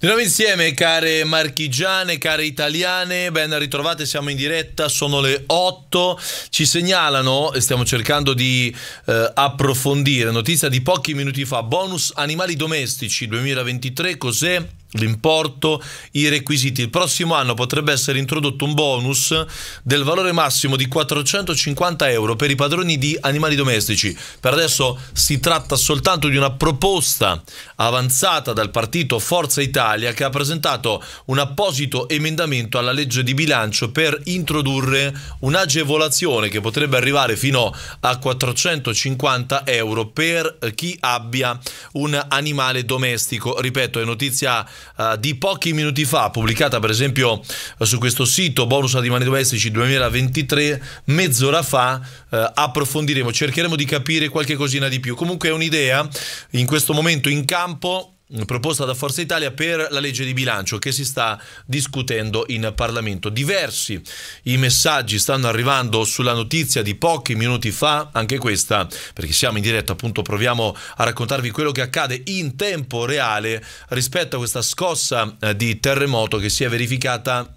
Di nuovo insieme, care marchigiane, care italiane, ben ritrovate, siamo in diretta, sono le 8, ci segnalano, e stiamo cercando di eh, approfondire, notizia di pochi minuti fa, bonus animali domestici 2023, cos'è? l'importo, i requisiti. Il prossimo anno potrebbe essere introdotto un bonus del valore massimo di 450 euro per i padroni di animali domestici. Per adesso si tratta soltanto di una proposta avanzata dal partito Forza Italia Italia che ha presentato un apposito emendamento alla legge di bilancio per introdurre un'agevolazione che potrebbe arrivare fino a 450 euro per chi abbia un animale domestico. Ripeto, è notizia uh, di pochi minuti fa, pubblicata per esempio su questo sito Bonus Animali Domestici 2023, mezz'ora fa uh, approfondiremo, cercheremo di capire qualche cosina di più. Comunque è un'idea in questo momento in campo proposta da Forza Italia per la legge di bilancio che si sta discutendo in Parlamento. Diversi i messaggi stanno arrivando sulla notizia di pochi minuti fa, anche questa, perché siamo in diretta, appunto proviamo a raccontarvi quello che accade in tempo reale rispetto a questa scossa eh, di terremoto che si è verificata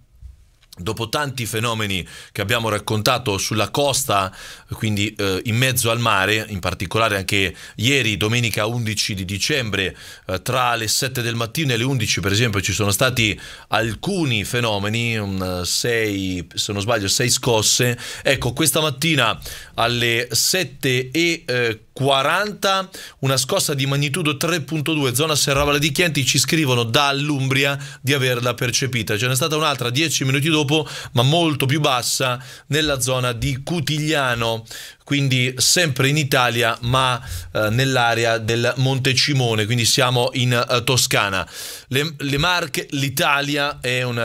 dopo tanti fenomeni che abbiamo raccontato sulla costa, quindi eh, in mezzo al mare, in particolare anche ieri, domenica 11 di dicembre, eh, tra le 7 del mattino e le 11 per esempio ci sono stati alcuni fenomeni, un, sei, se non sbaglio 6 scosse, ecco questa mattina alle 7 e... Eh, 40, una scossa di magnitudo 3.2, zona Serravalle di Chianti, ci scrivono dall'Umbria di averla percepita. Ce n'è stata un'altra 10 minuti dopo, ma molto più bassa, nella zona di Cutigliano quindi sempre in Italia ma eh, nell'area del Montecimone, quindi siamo in eh, Toscana. Le, le Marche, l'Italia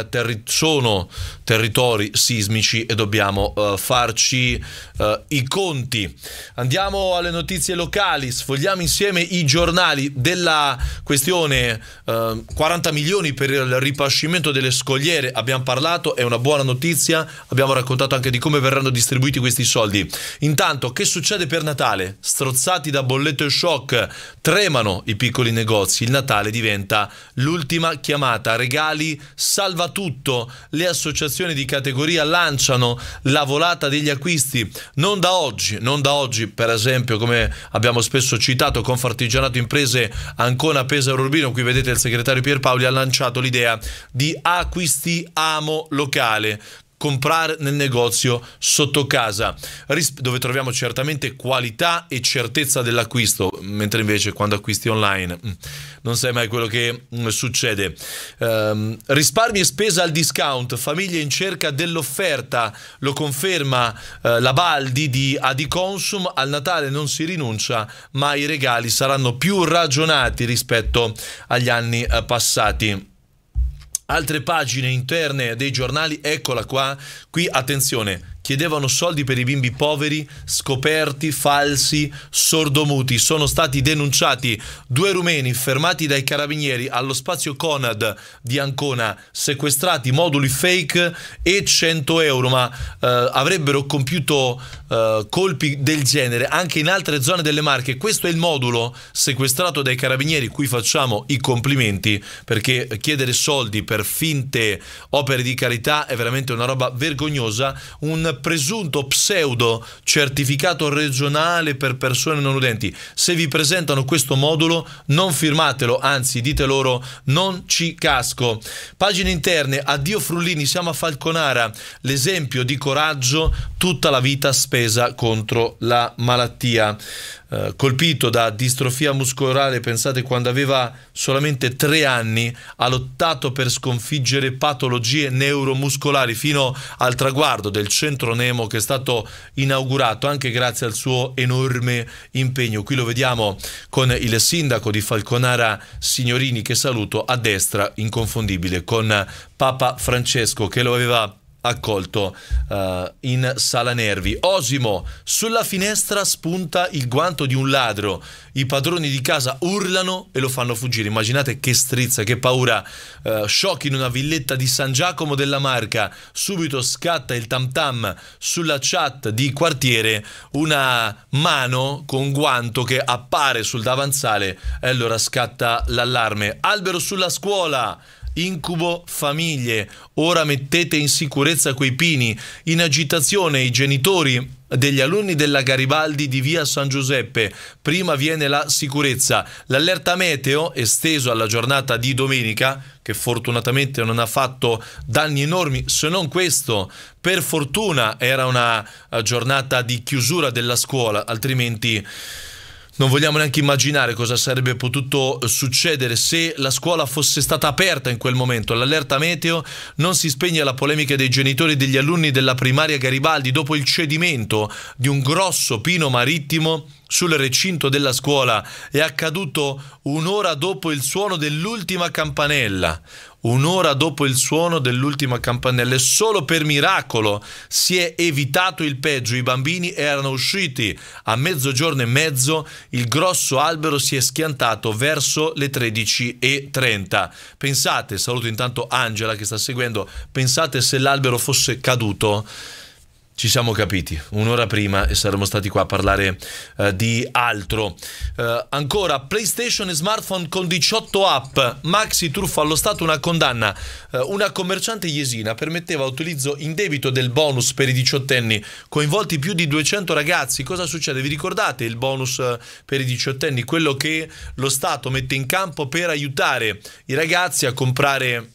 terri sono territori sismici e dobbiamo eh, farci eh, i conti. Andiamo alle notizie locali, sfogliamo insieme i giornali della questione 40 eh, milioni per il ripascimento delle scogliere, abbiamo parlato, è una buona notizia, abbiamo raccontato anche di come verranno distribuiti questi soldi. Intanto Intanto, che succede per Natale? Strozzati da bolletto e shock, tremano i piccoli negozi. Il Natale diventa l'ultima chiamata. Regali salva tutto. Le associazioni di categoria lanciano la volata degli acquisti. Non da oggi, non da oggi, per esempio, come abbiamo spesso citato, Confartigianato Imprese Ancona Pesaro Urbino, qui vedete il segretario Pierpaoli, ha lanciato l'idea di acquisti amo locale comprare nel negozio sotto casa, dove troviamo certamente qualità e certezza dell'acquisto, mentre invece quando acquisti online mm, non sai mai quello che mm, succede. Um, risparmi e spesa al discount, famiglie in cerca dell'offerta, lo conferma uh, la Baldi di Adiconsum, al Natale non si rinuncia, ma i regali saranno più ragionati rispetto agli anni eh, passati. Altre pagine interne dei giornali, eccola qua, qui attenzione, chiedevano soldi per i bimbi poveri, scoperti, falsi, sordomuti. Sono stati denunciati due rumeni fermati dai carabinieri allo spazio Conad di Ancona, sequestrati moduli fake e 100 euro, ma eh, avrebbero compiuto eh, colpi del genere anche in altre zone delle Marche. Questo è il modulo sequestrato dai carabinieri, cui facciamo i complimenti perché chiedere soldi per finte opere di carità è veramente una roba vergognosa. Un presunto pseudo certificato regionale per persone non udenti. Se vi presentano questo modulo, non firmatelo, anzi, dite loro non ci casco. Pagine interne, addio Frullini, siamo a Falconara. L'esempio di coraggio, tutta la vita spesa spesa contro la malattia. Eh, colpito da distrofia muscolare, pensate quando aveva solamente tre anni, ha lottato per sconfiggere patologie neuromuscolari fino al traguardo del centro Nemo che è stato inaugurato anche grazie al suo enorme impegno. Qui lo vediamo con il sindaco di Falconara Signorini che saluto a destra, inconfondibile, con Papa Francesco che lo aveva accolto uh, in sala nervi. Osimo, sulla finestra spunta il guanto di un ladro, i padroni di casa urlano e lo fanno fuggire. Immaginate che strizza, che paura. Uh, shock in una villetta di San Giacomo della Marca, subito scatta il tam tam sulla chat di quartiere, una mano con guanto che appare sul davanzale e allora scatta l'allarme. Albero sulla scuola! incubo famiglie, ora mettete in sicurezza quei pini, in agitazione i genitori degli alunni della Garibaldi di via San Giuseppe. Prima viene la sicurezza. L'allerta meteo, esteso alla giornata di domenica, che fortunatamente non ha fatto danni enormi, se non questo. Per fortuna era una eh, giornata di chiusura della scuola, altrimenti non vogliamo neanche immaginare cosa sarebbe potuto succedere se la scuola fosse stata aperta in quel momento. L'allerta meteo non si spegne la polemica dei genitori e degli alunni della primaria Garibaldi dopo il cedimento di un grosso pino marittimo sul recinto della scuola è accaduto un'ora dopo il suono dell'ultima campanella. Un'ora dopo il suono dell'ultima campanella e solo per miracolo si è evitato il peggio. I bambini erano usciti a mezzogiorno e mezzo, il grosso albero si è schiantato verso le 13.30. Pensate, saluto intanto Angela che sta seguendo, pensate se l'albero fosse caduto ci siamo capiti un'ora prima e saremmo stati qua a parlare uh, di altro. Uh, ancora, PlayStation e smartphone con 18 app. Maxi truffa allo Stato una condanna. Uh, una commerciante iesina permetteva l'utilizzo indebito del bonus per i diciottenni, coinvolti più di 200 ragazzi. Cosa succede? Vi ricordate il bonus per i diciottenni? Quello che lo Stato mette in campo per aiutare i ragazzi a comprare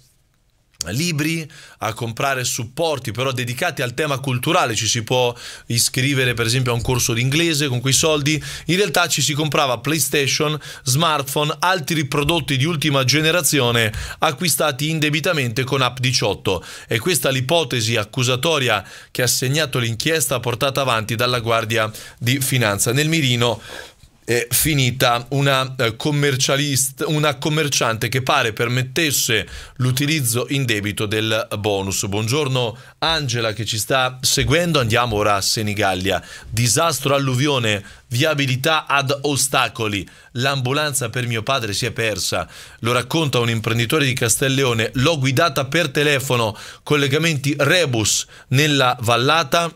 libri, a comprare supporti però dedicati al tema culturale, ci si può iscrivere per esempio a un corso d'inglese con quei soldi, in realtà ci si comprava PlayStation, smartphone, altri prodotti di ultima generazione acquistati indebitamente con app 18 e questa è l'ipotesi accusatoria che ha segnato l'inchiesta portata avanti dalla Guardia di Finanza. Nel mirino eh, finita una, eh, una commerciante che pare permettesse l'utilizzo in debito del bonus. Buongiorno Angela che ci sta seguendo, andiamo ora a Senigallia. Disastro alluvione, viabilità ad ostacoli, l'ambulanza per mio padre si è persa, lo racconta un imprenditore di Castelleone, l'ho guidata per telefono, collegamenti rebus nella vallata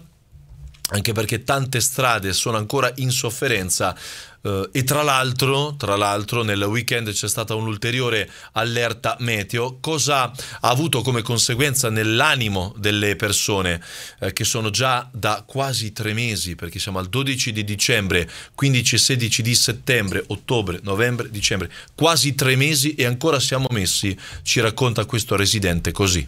anche perché tante strade sono ancora in sofferenza. Uh, e tra l'altro, tra l'altro, nel weekend c'è stata un'ulteriore allerta meteo. Cosa ha avuto come conseguenza nell'animo delle persone eh, che sono già da quasi tre mesi, perché siamo al 12 di dicembre, 15 e 16 di settembre, ottobre, novembre, dicembre, quasi tre mesi e ancora siamo messi, ci racconta questo residente così.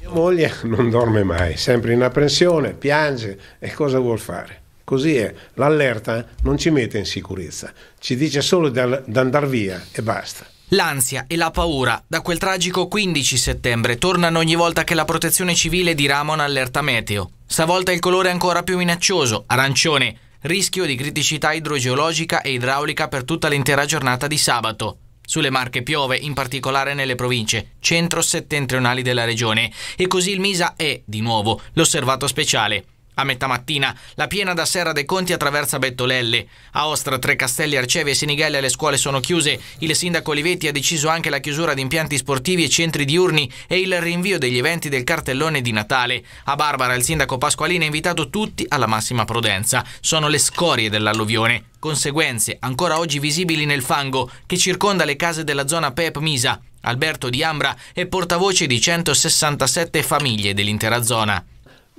Mia moglie non dorme mai, sempre in apprensione, piange e cosa vuol fare? Così è, l'allerta non ci mette in sicurezza, ci dice solo di andare via e basta. L'ansia e la paura da quel tragico 15 settembre tornano ogni volta che la protezione civile dirama un'allerta meteo. Stavolta il colore è ancora più minaccioso, arancione, rischio di criticità idrogeologica e idraulica per tutta l'intera giornata di sabato. Sulle Marche piove, in particolare nelle province centro-settentrionali della regione, e così il MISA è, di nuovo, l'osservato speciale. A metà mattina, la piena da Serra dei Conti attraversa Bettolelle. A Ostra, Trecastelli, Arcevi e Sinigelle le scuole sono chiuse. Il sindaco Olivetti ha deciso anche la chiusura di impianti sportivi e centri diurni e il rinvio degli eventi del cartellone di Natale. A Barbara, il sindaco Pasqualini ha invitato tutti alla massima prudenza. Sono le scorie dell'alluvione conseguenze ancora oggi visibili nel fango che circonda le case della zona Pep Misa. Alberto Di Ambra è portavoce di 167 famiglie dell'intera zona.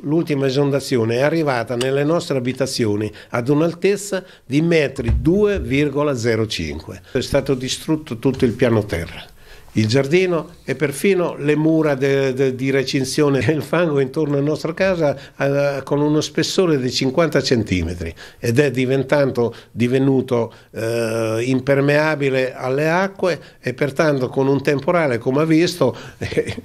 L'ultima esondazione è arrivata nelle nostre abitazioni ad un'altezza di metri 2,05. È stato distrutto tutto il piano terra, il giardino e perfino le mura de, de, di recinzione. del fango intorno alla nostra casa eh, con uno spessore di 50 cm ed è divenuto eh, impermeabile alle acque e pertanto con un temporale, come ha visto, eh,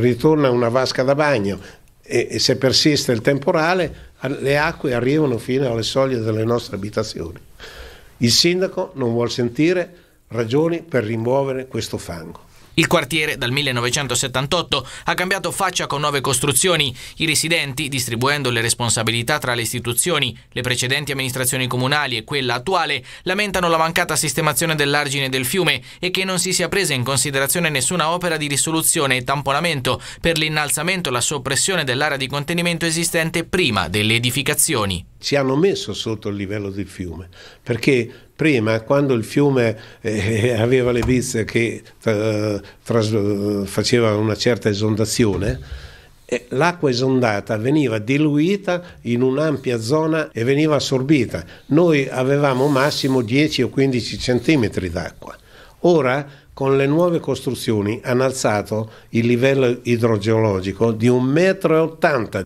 ritorna una vasca da bagno e, e se persiste il temporale le acque arrivano fino alle soglie delle nostre abitazioni. Il sindaco non vuol sentire ragioni per rimuovere questo fango. Il quartiere dal 1978 ha cambiato faccia con nuove costruzioni. I residenti, distribuendo le responsabilità tra le istituzioni, le precedenti amministrazioni comunali e quella attuale, lamentano la mancata sistemazione dell'argine del fiume e che non si sia presa in considerazione nessuna opera di risoluzione e tamponamento per l'innalzamento e la soppressione dell'area di contenimento esistente prima delle edificazioni. Ci hanno messo sotto il livello del fiume perché Prima, quando il fiume eh, aveva le bizze che eh, tras- faceva una certa esondazione, eh, l'acqua esondata veniva diluita in un'ampia zona e veniva assorbita. Noi avevamo massimo 10 o 15 centimetri d'acqua. Ora, con le nuove costruzioni, hanno alzato il livello idrogeologico di 1,80 m.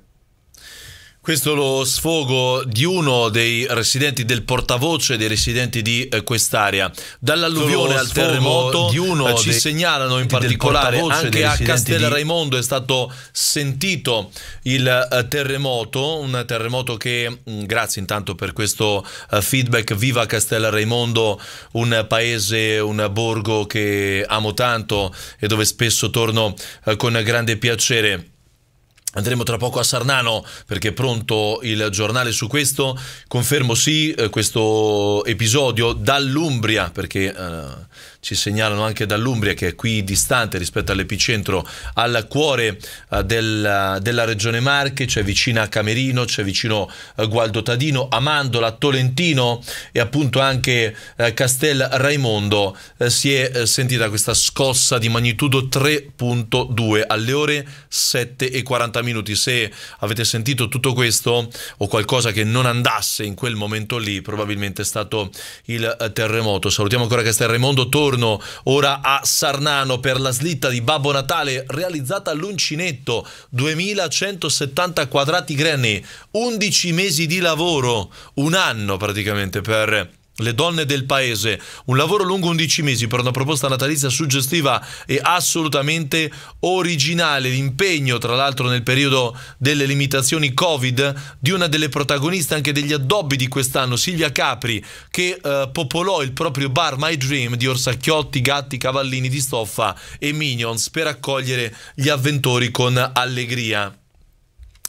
Questo è lo sfogo di uno dei residenti, del portavoce dei residenti di eh, quest'area. Dall'alluvione al terremoto di uno eh, ci dei, segnalano in particolare anche a Castel Raimondo di... è stato sentito il eh, terremoto, un terremoto che, mh, mm, grazie intanto per questo eh, feedback, viva Castel Raimondo, un paese, un borgo che amo tanto e dove spesso torno eh, con grande piacere. Andremo tra poco a Sarnano perché è pronto il giornale su questo. Confermo sì eh, questo episodio dall'Umbria perché... Uh, ci segnalano anche dall'Umbria che è qui distante rispetto all'epicentro, al cuore eh, della, eh, della regione Marche, c'è cioè vicina a Camerino, c'è cioè vicino eh, Gualdo Tadino, Amandola, Tolentino e appunto anche Castel Raimondo si è sentita questa scossa di magnitudo 3.2 alle ore 7 e 40 minuti. Se avete sentito tutto questo o qualcosa che non andasse in quel momento lì, probabilmente è stato il terremoto. Salutiamo ancora Castel Raimondo, Tor- ritorno ora a Sarnano per la slitta di Babbo Natale realizzata all'uncinetto 2170 quadrati granni 11 mesi di lavoro, un anno praticamente per le donne del paese, un lavoro lungo 11 mesi per una proposta natalizia suggestiva e assolutamente originale, l'impegno tra l'altro nel periodo delle limitazioni Covid di una delle protagoniste anche degli addobbi di quest'anno, Silvia Capri, che eh, popolò il proprio bar My Dream di orsacchiotti, gatti, cavallini di stoffa e minions per accogliere gli avventori con allegria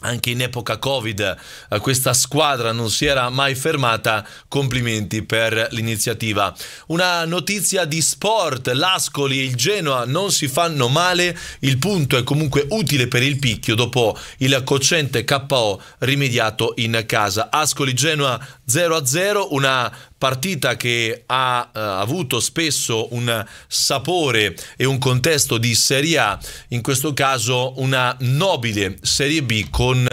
anche in epoca Covid eh, questa squadra non si era mai fermata. Complimenti per l'iniziativa. Una notizia di sport: l'Ascoli e il Genoa non si fanno male. Il punto è comunque utile per il picchio dopo il cocente KO rimediato in casa. Ascoli-Genoa 0-0, una partita che ha eh, avuto spesso un sapore e un contesto di Serie A, in questo caso una nobile Serie B con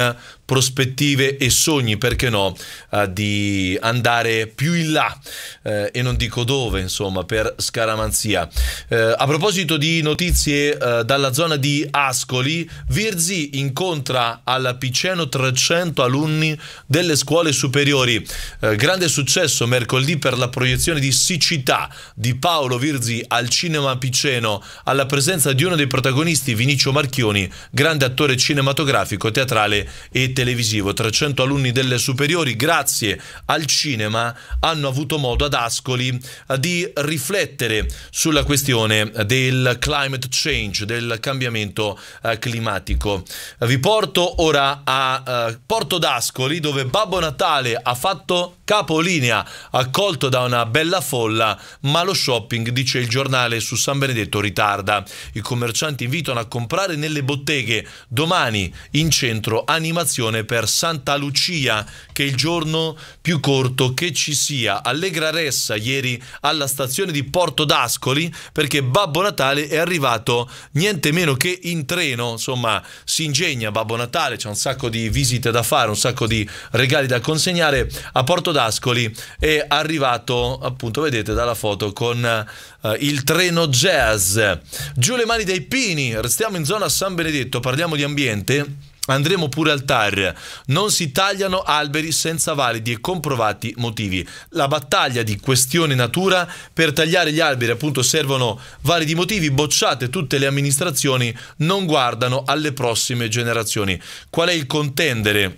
prospettive e sogni, perché no, eh, di andare più in là eh, e non dico dove, insomma, per scaramanzia. Eh, a proposito di notizie eh, dalla zona di Ascoli, Virzi incontra alla Piceno 300 alunni delle scuole superiori. Eh, grande successo mercoledì per la proiezione di Siccità di Paolo Virzi al cinema Piceno, alla presenza di uno dei protagonisti Vinicio Marchioni, grande attore cinematografico, teatrale e televisivo televisivo, 300 alunni delle superiori, grazie al cinema, hanno avuto modo ad Ascoli eh, di riflettere sulla questione del climate change, del cambiamento eh, climatico. Vi porto ora a eh, Porto d'Ascoli, dove Babbo Natale ha fatto capolinea, accolto da una bella folla, ma lo shopping, dice il giornale su San Benedetto, ritarda. I commercianti invitano a comprare nelle botteghe domani in centro animazione devozione per Santa Lucia, che è il giorno più corto che ci sia. Allegra Ressa ieri alla stazione di Porto d'Ascoli perché Babbo Natale è arrivato niente meno che in treno. Insomma, si ingegna Babbo Natale, c'è un sacco di visite da fare, un sacco di regali da consegnare. A Porto d'Ascoli è arrivato, appunto, vedete dalla foto, con uh, il treno jazz. Giù le mani dai pini, restiamo in zona San Benedetto, parliamo di ambiente. Andremo pure al TAR. Non si tagliano alberi senza validi e comprovati motivi. La battaglia di questione natura per tagliare gli alberi, appunto, servono validi motivi. Bocciate tutte le amministrazioni, non guardano alle prossime generazioni. Qual è il contendere?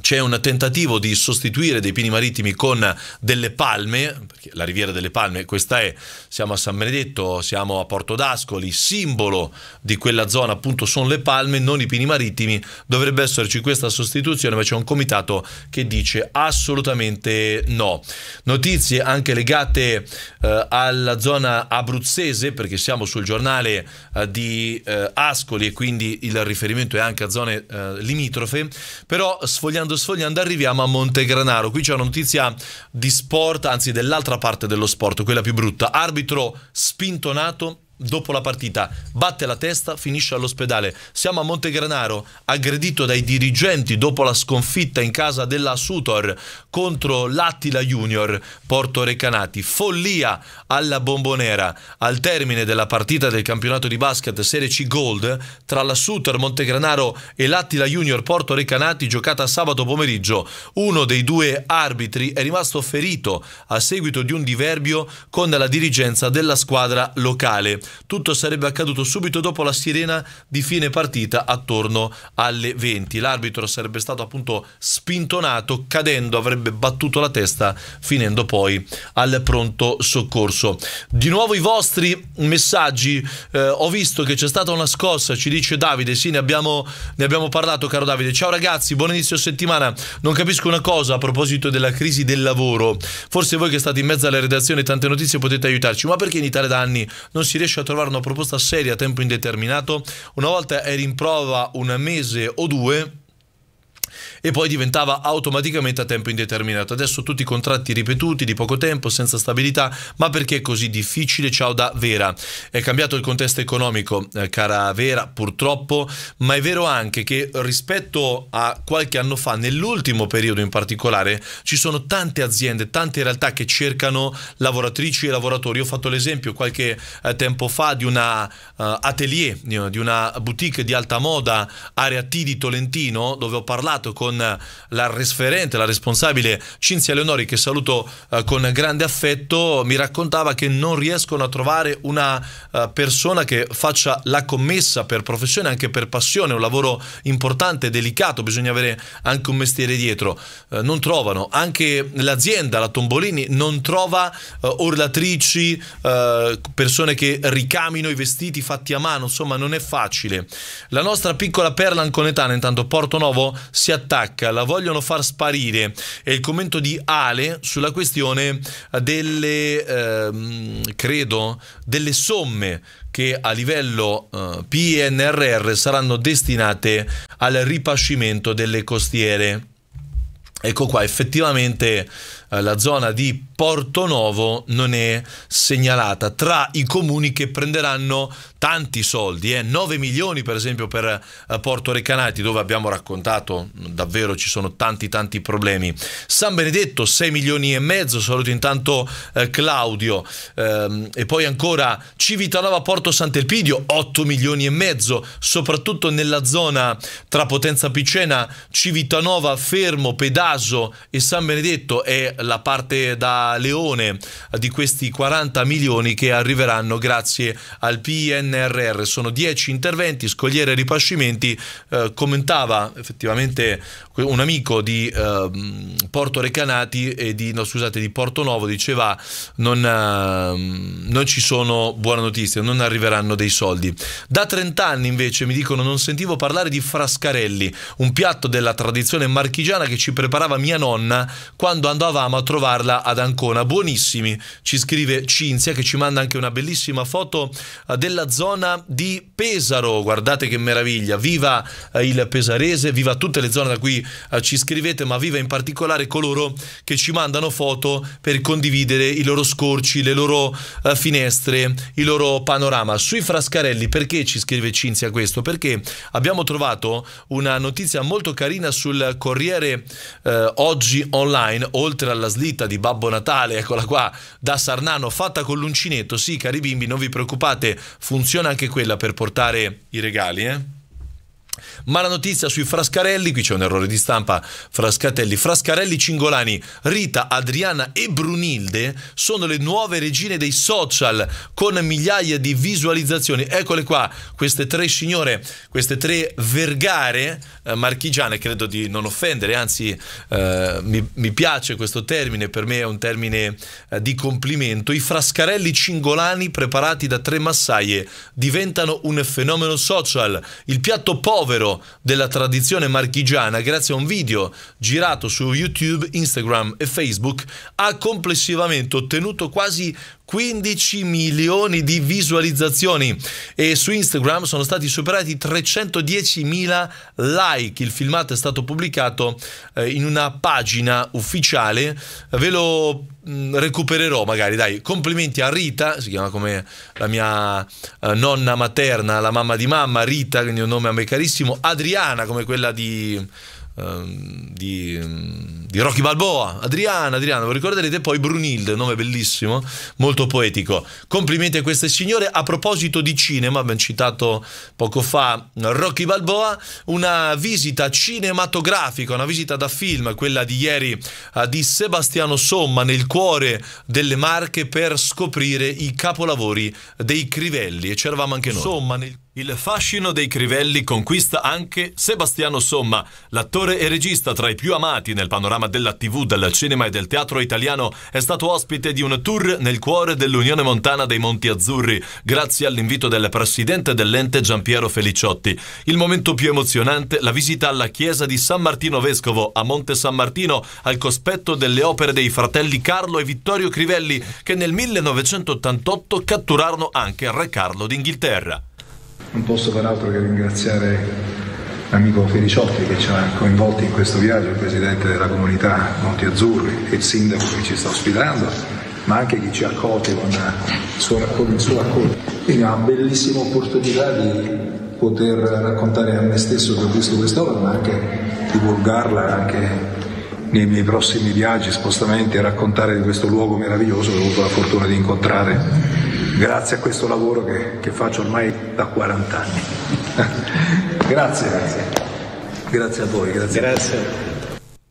c'è un tentativo di sostituire dei pini marittimi con delle palme, perché la riviera delle palme, questa è, siamo a San Benedetto, siamo a Porto d'Ascoli, simbolo di quella zona appunto sono le palme, non i pini marittimi, dovrebbe esserci questa sostituzione, ma c'è un comitato che dice assolutamente no. Notizie anche legate eh, alla zona abruzzese, perché siamo sul giornale eh, di eh, Ascoli e quindi il riferimento è anche a zone eh, limitrofe, però sfogliando sfogliando, sfogliando, arriviamo a Montegranaro. Qui c'è una notizia di sport, anzi dell'altra parte dello sport, quella più brutta. Arbitro spintonato dopo la partita, batte la testa, finisce all'ospedale. Siamo a Montegranaro, aggredito dai dirigenti dopo la sconfitta in casa della Sutor contro l'Attila Junior Porto Recanati. Follia alla bombonera al termine della partita del campionato di basket Serie C Gold tra la Sutor Montegranaro e l'Attila Junior Porto Recanati giocata sabato pomeriggio. Uno dei due arbitri è rimasto ferito a seguito di un diverbio con la dirigenza della squadra locale tutto sarebbe accaduto subito dopo la sirena di fine partita attorno alle 20. L'arbitro sarebbe stato appunto spintonato, cadendo avrebbe battuto la testa finendo poi al pronto soccorso. Di nuovo i vostri messaggi, eh, ho visto che c'è stata una scossa, ci dice Davide, sì ne abbiamo, ne abbiamo parlato caro Davide, ciao ragazzi, buon inizio settimana, non capisco una cosa a proposito della crisi del lavoro, forse voi che state in mezzo alla redazione tante notizie potete aiutarci, ma perché in Italia da anni non si riesce riesci a trovare una proposta seria a tempo indeterminato, una volta eri in prova un mese o due, e poi diventava automaticamente a tempo indeterminato. Adesso tutti i contratti ripetuti di poco tempo, senza stabilità, ma perché è così difficile? Ciao da Vera. È cambiato il contesto economico, eh, cara Vera, purtroppo, ma è vero anche che rispetto a qualche anno fa, nell'ultimo periodo in particolare, ci sono tante aziende, tante realtà che cercano lavoratrici e lavoratori. Io ho fatto l'esempio qualche eh, tempo fa di una uh, atelier, di una boutique di alta moda, area T di Tolentino, dove ho parlato con con eh, la referente, la responsabile Cinzia Leonori, che saluto eh, con grande affetto, mi raccontava che non riescono a trovare una eh, persona che faccia la commessa per professione, anche per passione, un lavoro importante, delicato, bisogna avere anche un mestiere dietro. Eh, non trovano, anche l'azienda, la Tombolini, non trova orlatrici, eh, eh, persone che ricamino i vestiti fatti a mano, insomma non è facile. La nostra piccola perla anconetana, intanto Porto Portonovo, si attacca H, la vogliono far sparire. È il commento di Ale sulla questione delle, ehm, credo, delle somme che a livello eh, PNRR saranno destinate al ripascimento delle costiere. Ecco qua, effettivamente eh, la zona di Porto Novo non è segnalata tra i comuni che prenderanno tanti soldi, eh, 9 milioni per esempio per eh, Porto Recanati dove abbiamo raccontato davvero ci sono tanti tanti problemi. San Benedetto 6 milioni e mezzo, saluto intanto eh, Claudio ehm, e poi ancora Civitanova Porto Sant'Elpidio 8 milioni e mezzo, soprattutto nella zona tra Potenza Picena, Civitanova, Fermo, Pedale Caso e San Benedetto è la parte da leone di questi 40 milioni che arriveranno grazie al PNRR. Sono 10 interventi, scogliere e ripascimenti. Eh, commentava effettivamente un amico di eh, Porto Recanati e di, no, scusate, di Porto Novo, diceva non, eh, non ci sono buone notizie, non arriveranno dei soldi. Da 30 anni invece mi dicono non sentivo parlare di Frascarelli, un piatto della tradizione marchigiana che ci prepara preparava mia nonna quando andavamo a trovarla ad Ancona. Buonissimi, ci scrive Cinzia che ci manda anche una bellissima foto eh, della zona di Pesaro. Guardate che meraviglia! Viva eh, il Pesarese, viva tutte le zone da cui eh, ci scrivete, ma viva in particolare coloro che ci mandano foto per condividere i loro scorci, le loro finestre, il loro panorama. Sui Frascarelli, perché ci scrive Cinzia questo? Perché abbiamo trovato una notizia molto carina sul Corriere eh, oggi online, oltre alla slitta di Babbo Natale, eccola qua, da Sarnano, fatta con l'uncinetto, sì cari bimbi, non vi preoccupate, funziona anche quella per portare i regali, eh? Ma la notizia sui Frascarelli, qui c'è un errore di stampa, Frascatelli, Frascarelli, Cingolani, Rita, Adriana e Brunilde sono le nuove regine dei social con migliaia di visualizzazioni. Eccole qua, queste tre signore, queste tre vergare eh, marchigiane, credo di non offendere, anzi eh, mi, mi, piace questo termine, per me è un termine eh, di complimento. I Frascarelli Cingolani preparati da tre massaie diventano un fenomeno social. Il piatto povero rimprovero della tradizione marchigiana grazie a un video girato su YouTube, Instagram e Facebook, ha complessivamente ottenuto quasi 15 milioni di visualizzazioni e su Instagram sono stati superati 310.000 like. Il filmato è stato pubblicato eh, in una pagina ufficiale, ve lo mm, recupererò magari, dai. Complimenti a Rita, si chiama come la mia eh, nonna materna, la mamma di mamma, Rita, quindi un nome a me carissimo, Adriana come quella di Ehm, di, mm, di, Rocky Balboa, Adriana, Adriana, lo ricorderete poi Brunilde, nome bellissimo, molto poetico. Complimenti a queste signore. A proposito di cinema, abbiamo citato poco fa Rocky Balboa, una visita cinematografica, una visita da film, quella di ieri eh, di Sebastiano Somma nel cuore delle Marche per scoprire i capolavori dei Crivelli e c'eravamo anche noi. Somma nel il fascino dei Crivelli conquista anche Sebastiano Somma, l'attore e regista tra i più amati nel panorama della TV, del cinema e del teatro italiano, è stato ospite di un tour nel cuore dell'Unione Montana dei Monti Azzurri, grazie all'invito del presidente dell'ente Giampiero Feliciotti. Il momento più emozionante, la visita alla chiesa di San Martino Vescovo a Monte San Martino, al cospetto delle opere dei fratelli Carlo e Vittorio Crivelli, che nel 1988 catturarono anche Re Carlo d'Inghilterra. Non posso far altro che ringraziare l'amico Feliciotti che ci ha coinvolti in questo viaggio, il presidente della comunità Monti Azzurri e il sindaco che ci sta ospitando, ma anche chi ci ha accolti con, il suo accordo. Quindi una bellissima opportunità di poter raccontare a me stesso che ho visto quest'opera, ma anche divulgarla anche nei miei prossimi viaggi, spostamenti e raccontare di questo luogo meraviglioso che ho avuto la fortuna di incontrare grazie a questo lavoro che, che faccio ormai da 40 anni. grazie, grazie. grazie a voi. Grazie. grazie.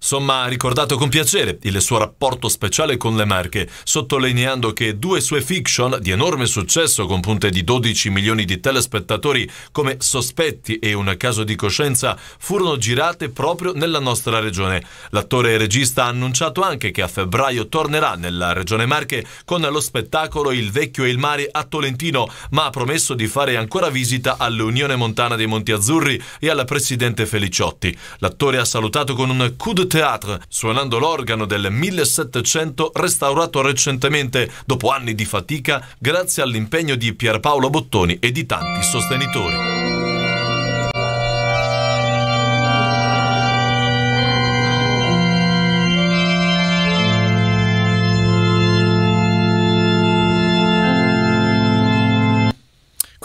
Somma ha ricordato con piacere il suo rapporto speciale con le Marche, sottolineando che due sue fiction di enorme successo con punte di 12 milioni di telespettatori come Sospetti e Un caso di coscienza furono girate proprio nella nostra regione. L'attore e regista ha annunciato anche che a febbraio tornerà nella regione Marche con lo spettacolo Il vecchio e il mare a Tolentino, ma ha promesso di fare ancora visita all'Unione Montana dei Monti Azzurri e alla Presidente Feliciotti. L'attore ha salutato con un coup de teatro, suonando l'organo del 1700 restaurato recentemente dopo anni di fatica grazie all'impegno di Pierpaolo Bottoni e di tanti sostenitori.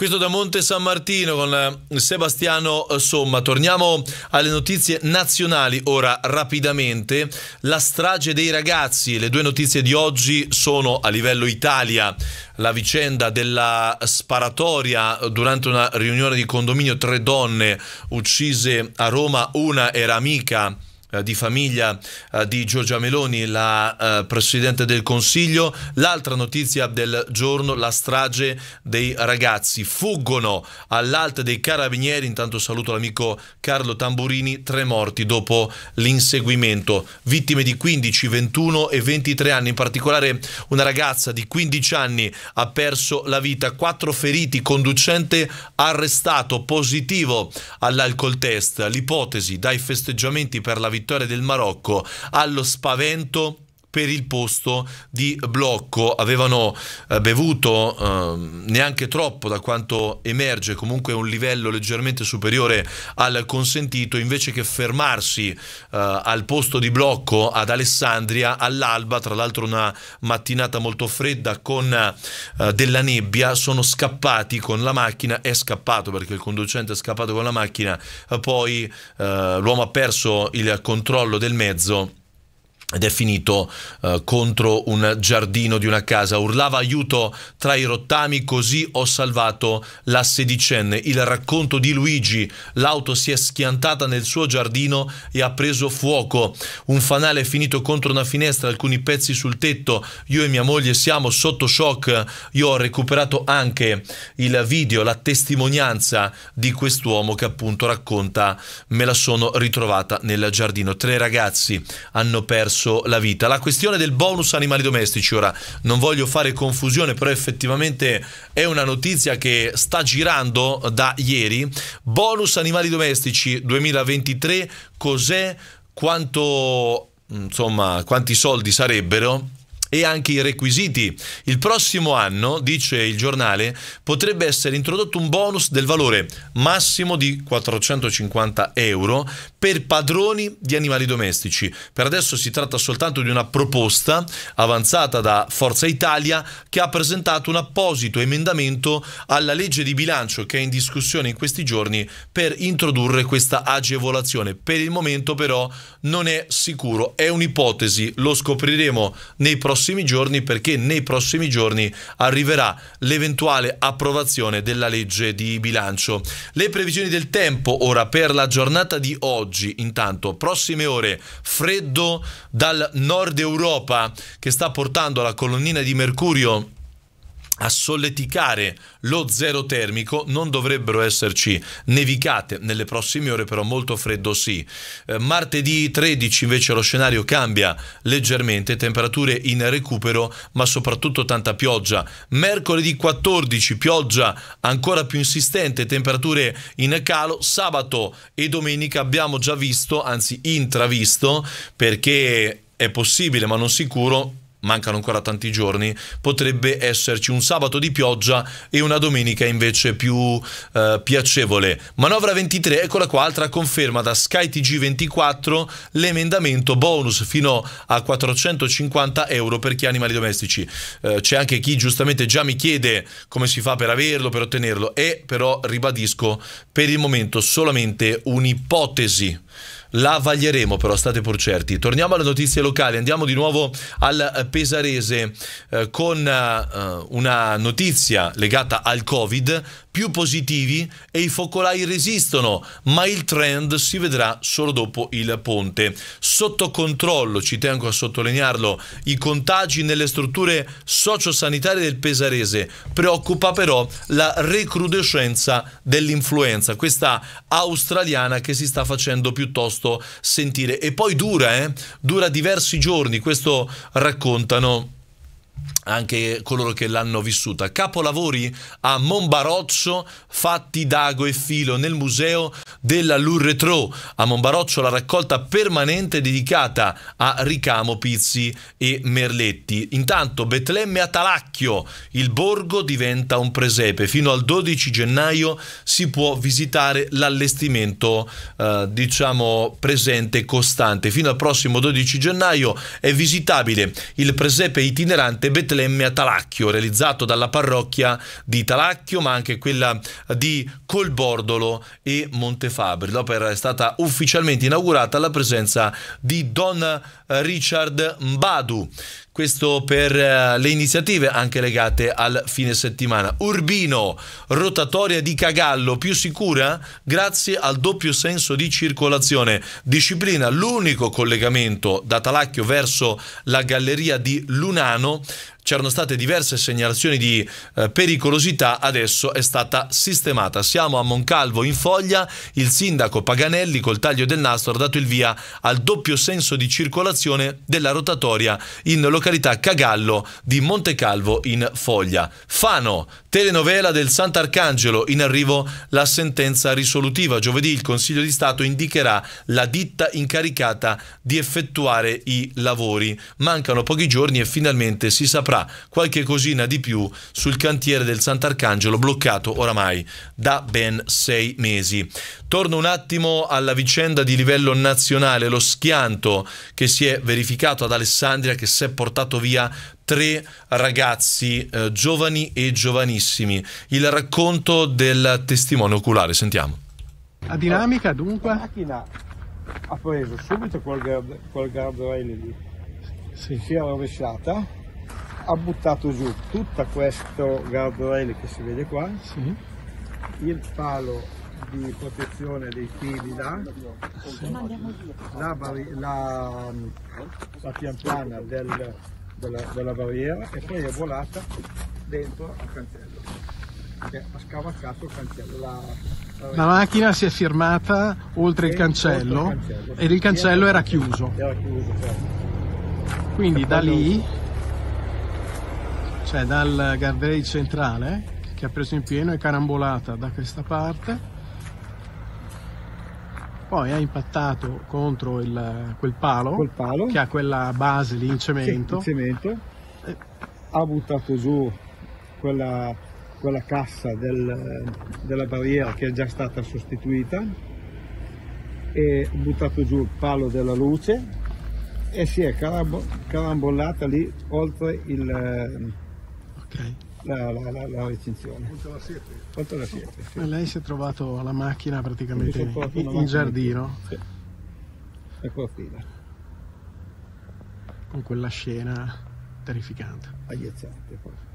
Questo da Monte San Martino con eh, Sebastiano eh, Somma. Torniamo alle notizie nazionali ora rapidamente. La strage dei ragazzi, le due notizie di oggi sono a livello Italia la vicenda della sparatoria durante una riunione di condominio, tre donne uccise a Roma, una era amica eh, di famiglia eh, di Giorgia Meloni, la eh, Presidente del Consiglio. L'altra notizia del giorno, la strage dei ragazzi. Fuggono all'alta dei carabinieri, intanto saluto l'amico Carlo Tamburini, tre morti dopo l'inseguimento. Vittime di 15, 21 e 23 anni, in particolare una ragazza di 15 anni ha perso la vita, quattro feriti, conducente arrestato, positivo all'alcol test. L'ipotesi dai festeggiamenti per la vittoria vittoria del Marocco allo spavento per il posto di blocco. Avevano eh, bevuto eh, neanche troppo da quanto emerge, comunque un livello leggermente superiore al consentito, invece che fermarsi eh, al posto di blocco ad Alessandria all'alba, tra l'altro una mattinata molto fredda con eh, della nebbia, sono scappati con la macchina, è scappato perché il conducente è scappato con la macchina, eh, poi eh, l'uomo ha perso il controllo del mezzo ed è finito eh, contro un giardino di una casa. Urlava aiuto tra i rottami, così ho salvato la sedicenne. Il racconto di Luigi, l'auto si è schiantata nel suo giardino e ha preso fuoco. Un fanale è finito contro una finestra, alcuni pezzi sul tetto. Io e mia moglie siamo sotto shock. Io ho recuperato anche il video, la testimonianza di quest'uomo che appunto racconta me la sono ritrovata nel giardino. Tre ragazzi hanno perso perso la vita. La questione del bonus animali domestici, ora non voglio fare confusione, però effettivamente è una notizia che sta girando da ieri. Bonus animali domestici 2023, cos'è? Quanto, insomma, quanti soldi sarebbero? e anche i requisiti. Il prossimo anno, dice il giornale, potrebbe essere introdotto un bonus del valore massimo di 450 euro per padroni di animali domestici. Per adesso si tratta soltanto di una proposta avanzata da Forza Italia che ha presentato un apposito emendamento alla legge di bilancio che è in discussione in questi giorni per introdurre questa agevolazione. Per il momento però non è sicuro, è un'ipotesi, lo scopriremo nei prossimi prossimi giorni perché nei prossimi giorni arriverà l'eventuale approvazione della legge di bilancio. Le previsioni del tempo ora per la giornata di oggi, intanto prossime ore freddo dal nord Europa che sta portando la colonnina di mercurio a solleticare lo zero termico non dovrebbero esserci nevicate nelle prossime ore però molto freddo sì eh, martedì 13 invece lo scenario cambia leggermente temperature in recupero ma soprattutto tanta pioggia mercoledì 14 pioggia ancora più insistente temperature in calo sabato e domenica abbiamo già visto anzi intravisto perché è possibile ma non sicuro mancano ancora tanti giorni, potrebbe esserci un sabato di pioggia e una domenica invece più eh, piacevole. Manovra 23, eccola qua, altra conferma da skytg 24 l'emendamento bonus fino a 450 euro per chi ha animali domestici. Eh, c'è anche chi giustamente già mi chiede come si fa per averlo, per ottenerlo, è però ribadisco, per il momento solamente un'ipotesi la vaglieremo però, state pur certi. Torniamo alle notizie locali, andiamo di nuovo al eh, Pesarese eh, con eh, una notizia legata al Covid più positivi e i focolai resistono, ma il trend si vedrà solo dopo il ponte. Sotto controllo, ci tengo a sottolinearlo, i contagi nelle strutture sociosanitarie del Pesarese. Preoccupa però la recrudescenza dell'influenza, questa australiana che si sta facendo piuttosto sentire. E poi dura, eh? dura diversi giorni, questo raccontano anche coloro che l'hanno vissuta. Capolavori a Monbaroccio fatti d'ago e filo nel museo della Lurretro. A Monbaroccio la raccolta permanente dedicata a Ricamo, Pizzi e Merletti. Intanto Betlemme a Talacchio, il borgo diventa un presepe. Fino al 12 gennaio si può visitare l'allestimento eh, diciamo presente e costante. Fino al prossimo 12 gennaio è visitabile il presepe itinerante Betlemme a Talacchio, realizzato dalla parrocchia di Talacchio, ma anche quella di Colbordolo e Montefabri. L'opera è stata ufficialmente inaugurata alla presenza di Don Richard Mbadu. Questo per eh, le iniziative anche legate al fine settimana. Urbino, rotatoria di Cagallo più sicura grazie al doppio senso di circolazione. Disciplina l'unico collegamento da Talacchio verso la galleria di Lunano c'erano state diverse segnalazioni di eh, pericolosità, adesso è stata sistemata. Siamo a Moncalvo in foglia, il sindaco Paganelli col taglio del nastro ha dato il via al doppio senso di circolazione della rotatoria in località Cagallo di Montecalvo in foglia. Fano Telenovela del Sant'Arcangelo, in arrivo la sentenza risolutiva. Giovedì il Consiglio di Stato indicherà la ditta incaricata di effettuare i lavori. Mancano pochi giorni e finalmente si saprà qualche cosina di più sul cantiere del Sant'Arcangelo bloccato oramai da ben sei mesi. Torno un attimo alla vicenda di livello nazionale, lo schianto che si è verificato ad Alessandria che si è portato via tre ragazzi eh, giovani e giovanissimi. Il racconto del testimone oculare, sentiamo. La dinamica dunque? La macchina ha preso subito quel, guard- quel guardrail lì, sì. si è rovesciata, ha buttato giù tutto questo guardrail che si vede qua, sì. il palo di protezione dei fili là, sì. la, la, la piantana del della, della barriera e poi è volata dentro al cancello cioè ha scavalcato il cancello la, la, macchina si è firmata oltre il cancello, oltre il cancello ed il cancello era, era chiuso, era chiuso certo. quindi da lì cioè dal guardrail centrale che ha preso in pieno è carambolata da questa parte poi ha impattato contro il, quel, palo, Col palo, che ha quella base lì in cemento, sì, in cemento. Eh. ha buttato giù quella, quella cassa del, della barriera che è già stata sostituita e buttato giù il palo della luce e si è carambollata lì oltre il... Okay la, la, la, la recinzione. Contro la siepe. Contro la siepe sì. Eh, lei si è trovato la macchina praticamente in, macchina in, giardino. Sì. Ecco fila. Con quella scena terrificante. Agghiacciante proprio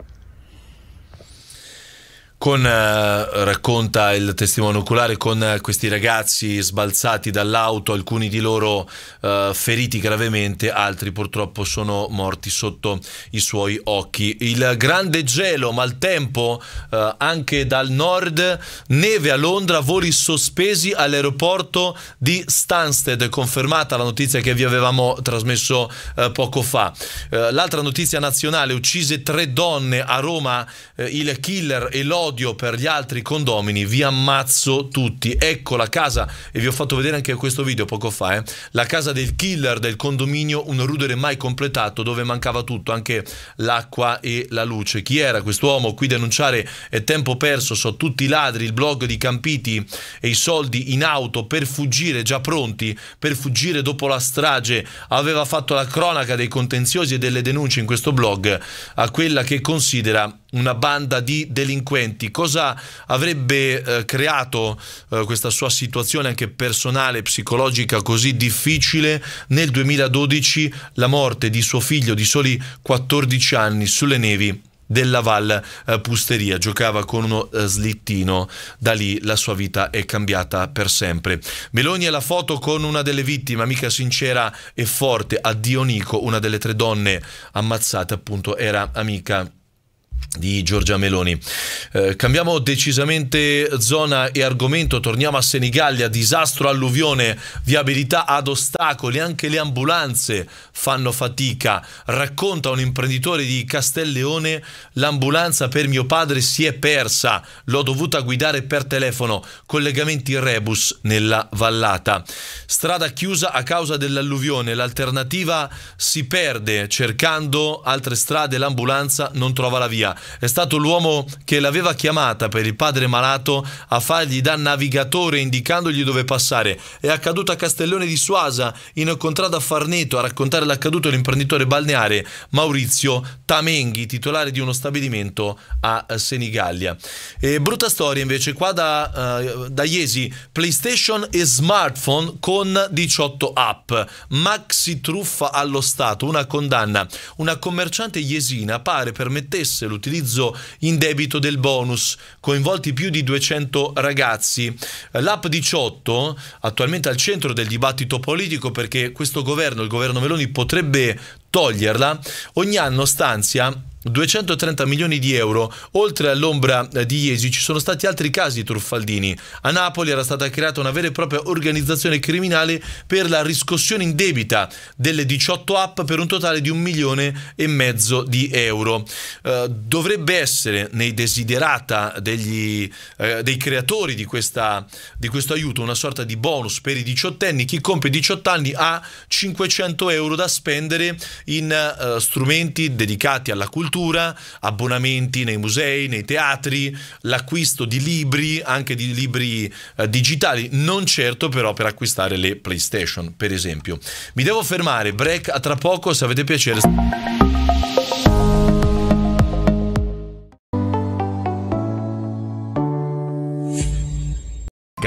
con, eh, racconta il testimone oculare, con eh, questi ragazzi sbalzati dall'auto, alcuni di loro eh, feriti gravemente, altri purtroppo sono morti sotto i suoi occhi. Il grande gelo, maltempo eh, anche dal nord, neve a Londra, voli sospesi all'aeroporto di Stansted, confermata la notizia che vi avevamo trasmesso eh, poco fa. Eh, l'altra notizia nazionale, uccise tre donne a Roma, il killer e l'odio odio per gli altri condomini, vi ammazzo tutti. Ecco la casa, e vi ho fatto vedere anche questo video poco fa, eh? la casa del killer del condominio, un rudere mai completato dove mancava tutto, anche l'acqua e la luce. Chi era quest'uomo? Qui denunciare è tempo perso, so tutti i ladri, il blog di Campiti e i soldi in auto per fuggire, già pronti, per fuggire dopo la strage. Aveva fatto la cronaca dei contenziosi e delle denunce in questo blog a quella che considera una banda di delinquenti, cosa avrebbe eh, creato eh, questa sua situazione anche personale, psicologica così difficile nel 2012 la morte di suo figlio di soli 14 anni sulle nevi della Val eh, Pusteria, giocava con uno eh, slittino, da lì la sua vita è cambiata per sempre. Meloni è la foto con una delle vittime, amica sincera e forte, addio Nico una delle tre donne ammazzate appunto era amica di Giorgia Meloni. Eh, cambiamo decisamente zona e argomento, torniamo a Senigallia, disastro alluvione, viabilità ad ostacoli, anche le ambulanze fanno fatica. Racconta un imprenditore di Castelleone, l'ambulanza per mio padre si è persa, l'ho dovuta guidare per telefono, collegamenti rebus nella vallata. Strada chiusa a causa dell'alluvione, l'alternativa si perde, cercando altre strade l'ambulanza non trova la via. Maria, è stato l'uomo che l'aveva chiamata per il padre malato a fargli da navigatore indicandogli dove passare. È accaduto a Castellone di Suasa, in contrada a Farneto, a raccontare l'accaduto l'imprenditore balneare Maurizio Tamenghi, titolare di uno stabilimento a Senigallia. E brutta storia invece qua da, uh, da Iesi, PlayStation e smartphone con 18 app, maxi truffa allo Stato, una condanna. Una commerciante iesina pare permettesse lo l'utilizzo indebito del bonus, coinvolti più di 200 ragazzi. L'app 18, attualmente al centro del dibattito politico perché questo governo, il governo Meloni, potrebbe toglierla, ogni anno stanzia 230 milioni di euro. Oltre all'ombra eh, di Iesi ci sono stati altri casi truffaldini. A Napoli era stata creata una vera e propria organizzazione criminale per la riscossione in debita delle 18 app per un totale di un milione e mezzo di euro. Eh, dovrebbe essere nei desiderata degli, eh, dei creatori di, questa, di questo aiuto una sorta di bonus per i diciottenni. Chi compie 18 anni ha 500 euro da spendere in eh, strumenti dedicati alla cultura cultura, abbonamenti nei musei, nei teatri, l'acquisto di libri, anche di libri eh, digitali, non certo però per acquistare le PlayStation, per esempio. Mi devo fermare, break a tra poco se avete piacere.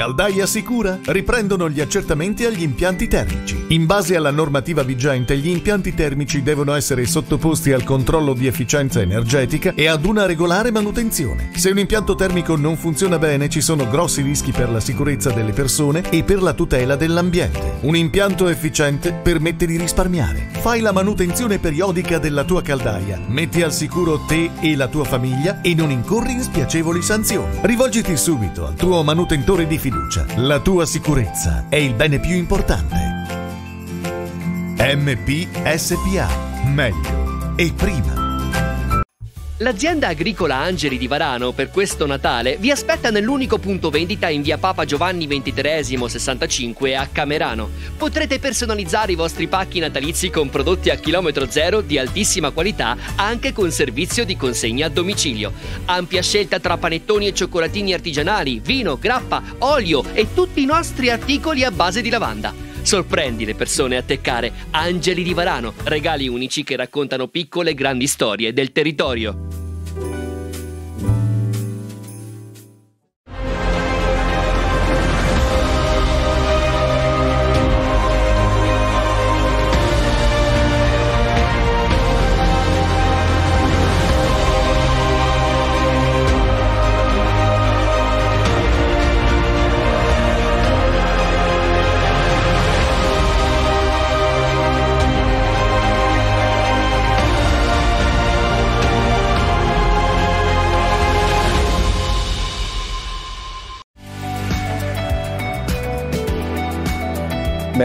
Caldaia Sicura riprendono gli accertamenti agli impianti termici. In base alla normativa vigente, gli impianti termici devono essere sottoposti al controllo di efficienza energetica e ad una regolare manutenzione. Se un impianto termico non funziona bene, ci sono grossi rischi per la sicurezza delle persone e per la tutela dell'ambiente. Un impianto efficiente permette di risparmiare. Fai la manutenzione periodica della tua caldaia, metti al sicuro te e la tua famiglia e non incorri in spiacevoli sanzioni. Rivolgiti subito al tuo manutentore di fiducia fiducia. La tua sicurezza è il bene più importante. MPSPA. Meglio e prima. L'azienda agricola Angeli di Varano per questo Natale vi aspetta nell'unico punto vendita in via Papa Giovanni XXIII 65 a Camerano. Potrete personalizzare i vostri pacchi natalizi con prodotti a chilometro zero di altissima qualità anche con servizio di consegna a domicilio. Ampia scelta tra panettoni e cioccolatini artigianali, vino, grappa, olio e tutti i nostri articoli a base di lavanda. Sorprendi le persone a teccare Angeli di Varano, regali unici che raccontano piccole e grandi storie del territorio.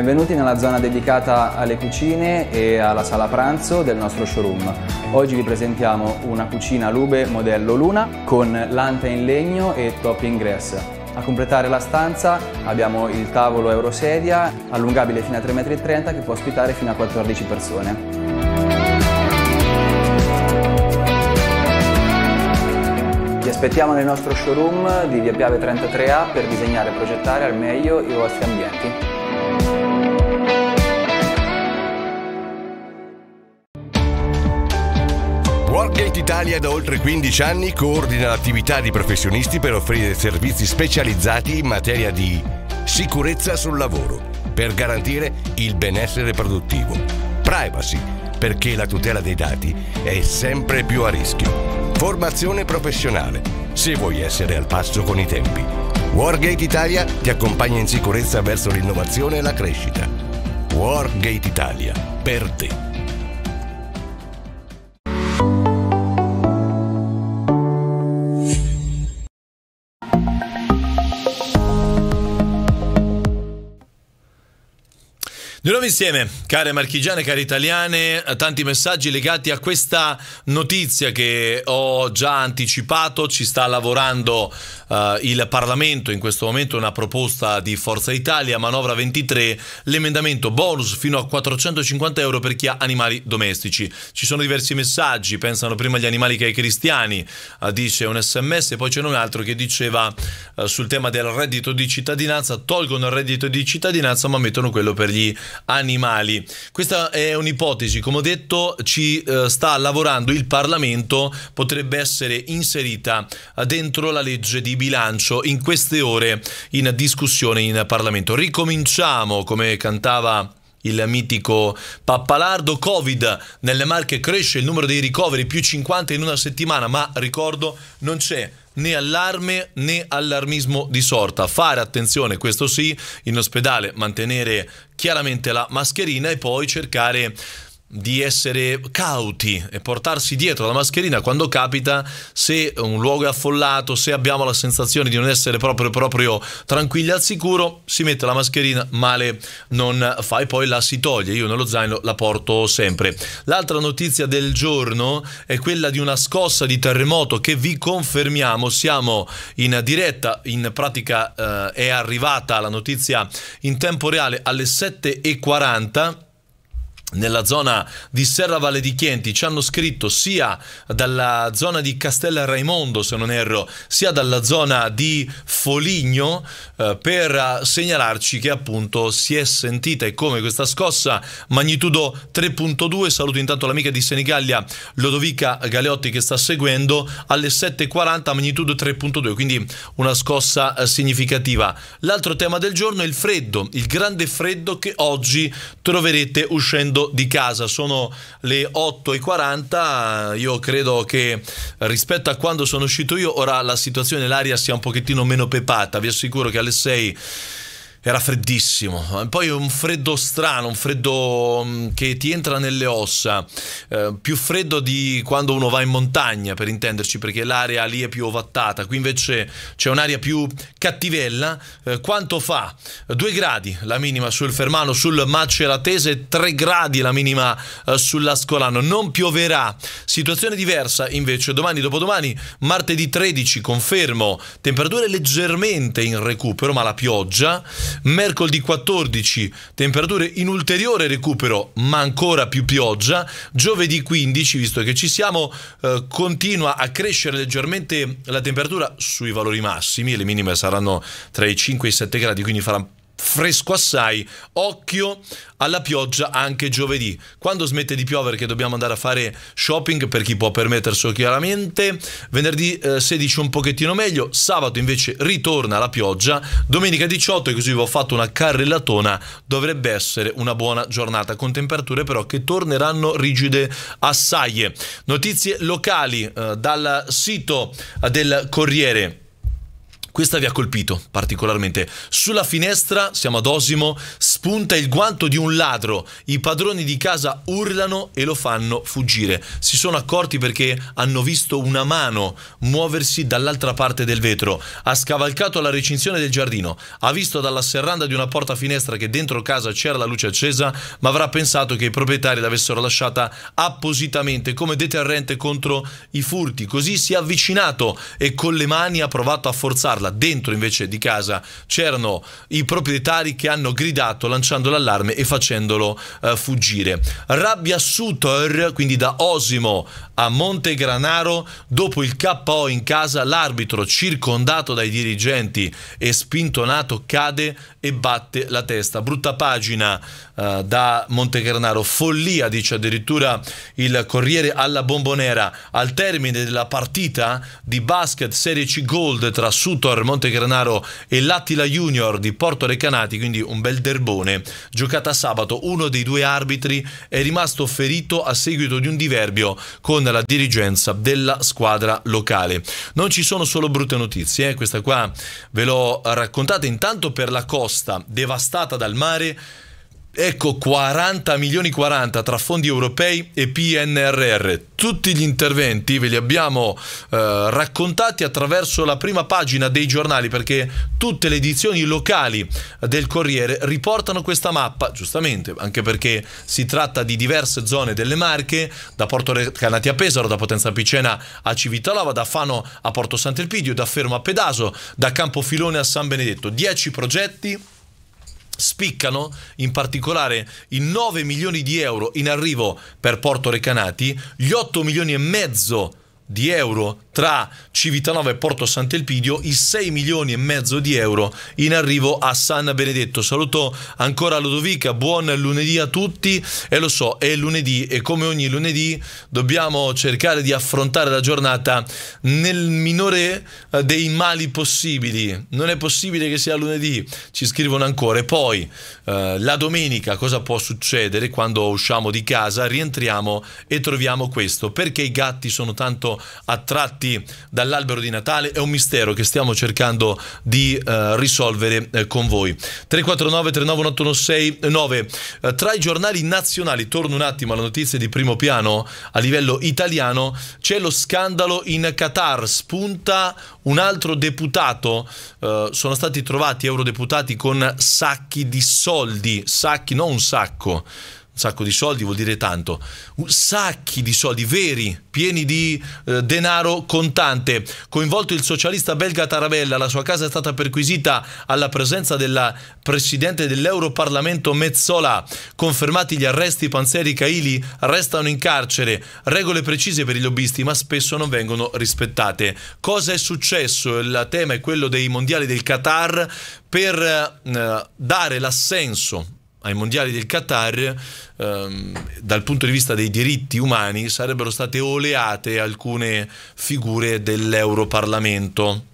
Benvenuti nella zona dedicata alle cucine e alla sala pranzo del nostro showroom. Oggi vi presentiamo una cucina Lube modello Luna con lanta in legno e topping grass. A completare la stanza abbiamo il tavolo eurosedia allungabile fino a 3,30 m che può ospitare fino a 14 persone. Vi aspettiamo nel nostro showroom di Via Piave 33A per disegnare e progettare al meglio i vostri ambienti. Italia da oltre 15 anni coordina l'attività di professionisti per offrire servizi specializzati in materia di sicurezza sul lavoro, per garantire il benessere produttivo, privacy, perché la tutela dei dati è sempre più a rischio, formazione professionale, se vuoi essere al passo con i tempi. Wargate Italia ti accompagna in sicurezza verso l'innovazione e la crescita. Wargate Italia, per te. Di nuovo insieme, care marchigiane, cari italiane, tanti messaggi legati a questa notizia che ho già anticipato, ci sta lavorando uh, il Parlamento in questo momento una proposta di Forza Italia, manovra 23, l'emendamento bonus fino a 450 euro per chi ha animali domestici. Ci sono diversi messaggi, pensano prima agli animali che ai cristiani, uh, dice un sms, poi c'è un altro che diceva uh, sul tema del reddito di cittadinanza, tolgono il reddito di cittadinanza ma mettono quello per gli animali. Questa è un'ipotesi, come ho detto ci eh, sta lavorando il Parlamento, potrebbe essere inserita eh, dentro la legge di bilancio in queste ore in discussione in Parlamento. Ricominciamo come cantava il mitico Pappalardo. Covid nelle Marche cresce, il numero dei ricoveri più 50 in una settimana, ma ricordo non c'è né allarme né allarmismo di sorta. Fare attenzione, questo sì, in ospedale mantenere chiaramente la mascherina e poi cercare di essere cauti e portarsi dietro la mascherina quando capita se un luogo è affollato, se abbiamo la sensazione di non essere proprio, proprio tranquilli al sicuro, si mette la mascherina, male non fa e poi la si toglie. Io nello zaino la porto sempre. L'altra notizia del giorno è quella di una scossa di terremoto che vi confermiamo, siamo in diretta, in pratica eh, è arrivata la notizia in tempo reale alle 7.40 nella zona di Serra Valle di Chienti ci hanno scritto sia dalla zona di Castella Raimondo, se non erro, sia dalla zona di Foligno eh, per segnalarci che appunto si è sentita e come questa scossa magnitudo 3.2. Saluto intanto l'amica di Senigallia Lodovica Galeotti che sta seguendo alle 7.40 magnitudo 3.2, quindi una scossa eh, significativa. L'altro tema del giorno è il freddo, il grande freddo che oggi troverete uscendo di casa. Sono le 8.40, io credo che rispetto a quando sono uscito io, ora la situazione, l'aria sia un pochettino meno pepata. Vi assicuro che alle 6 era freddissimo, poi un freddo strano, un freddo mm, che ti entra nelle ossa, eh, più freddo di quando uno va in montagna per intenderci, perché l'area lì è più ovattata, qui invece c'è un'area più cattivella. Eh, quanto fa? Due gradi la minima sul Fermano, sul Maceratese, tre gradi la minima eh, sull'Ascolano, non pioverà. Situazione diversa invece domani, dopodomani, martedì 13, confermo, temperature leggermente in recupero, ma la pioggia... Mercoledì 14 temperature in ulteriore recupero, ma ancora più pioggia. Giovedì 15, visto che ci siamo, eh, continua a crescere leggermente la temperatura sui valori massimi, le minime saranno tra i 5 e i 7 gradi, quindi farà fresco assai. Occhio alla pioggia anche giovedì. Quando smette di piovere che dobbiamo andare a fare shopping per chi può permetterselo chiaramente. Venerdì eh, 16 un pochettino meglio, sabato invece ritorna la pioggia, domenica 18 e così vi ho fatto una carrellatona. Dovrebbe essere una buona giornata con temperature però che torneranno rigide assai. Notizie locali eh, dal sito del Corriere. Questa vi ha colpito particolarmente. Sulla finestra, siamo ad Osimo, spunta il guanto di un ladro. I padroni di casa urlano e lo fanno fuggire. Si sono accorti perché hanno visto una mano muoversi dall'altra parte del vetro. Ha scavalcato la recinzione del giardino. Ha visto dalla serranda di una porta finestra che dentro casa c'era la luce accesa, ma avrà pensato che i proprietari l'avessero lasciata appositamente come deterrente contro i furti. Così si è avvicinato e con le mani ha provato a forzarla risolverla. Dentro invece di casa c'erano i proprietari che hanno gridato lanciando l'allarme e facendolo eh, fuggire. Rabbia Sutor, quindi da Osimo a Montegranaro dopo il KO in casa l'arbitro circondato dai dirigenti e spintonato cade e batte la testa. Brutta pagina eh, da Montegranaro, follia dice addirittura il Corriere alla Bombonera. Al termine della partita di basket Serie C Gold tra Sutor Montegranaro e l'Attila Junior di Porto Recanati, quindi un bel derbone, giocata sabato, uno dei due arbitri è rimasto ferito a seguito di un diverbio con corrisponde dirigenza della squadra locale. Non ci sono solo brutte notizie, eh? questa qua ve l'ho raccontata intanto per la costa devastata dal mare Ecco 40 milioni 40 tra fondi europei e PNRR. Tutti gli interventi ve li abbiamo eh, raccontati attraverso la prima pagina dei giornali perché tutte le edizioni locali del Corriere riportano questa mappa, giustamente, anche perché si tratta di diverse zone delle Marche, da Porto Recanati a Pesaro, da Potenza Picena a Civitalova, da Fano a Porto Sant'Elpidio, da Fermo a Pedaso, da Campofilone a San Benedetto. 10 progetti Spiccano in particolare i 9 milioni di euro in arrivo per Porto Recanati, gli 8 milioni e mezzo di euro tra Civitanova e Porto Sant'Elpidio, i 6 milioni e mezzo di euro in arrivo a San Benedetto. Saluto ancora Ludovica, buon lunedì a tutti e lo so, è lunedì e come ogni lunedì dobbiamo cercare di affrontare la giornata nel minore eh, dei mali possibili. Non è possibile che sia lunedì, ci scrivono ancora. E poi eh, la domenica cosa può succedere quando usciamo di casa, rientriamo e troviamo questo, perché i gatti sono tanto attratti dall'albero di Natale è un mistero che stiamo cercando di eh, risolvere eh, con voi. 349 391 9 tra i giornali nazionali, torno un attimo alla notizia di primo piano a livello italiano, c'è lo scandalo in Qatar, spunta un altro deputato, eh, sono stati trovati eurodeputati con sacchi di soldi, sacchi, non un sacco un sacco di soldi vuol dire tanto, sacchi di soldi veri, pieni di eh, denaro contante. Coinvolto il socialista belga Tarabella, la sua casa è stata perquisita alla presenza della presidente dell'Europarlamento Mezzola. Confermati gli arresti, Panzeri e Caili restano in carcere. Regole precise per i lobbisti, ma spesso non vengono rispettate. Cosa è successo? Il tema è quello dei mondiali del Qatar per eh, dare l'assenso ai mondiali del Qatar, ehm, dal punto di vista dei diritti umani, sarebbero state oleate alcune figure dell'Europarlamento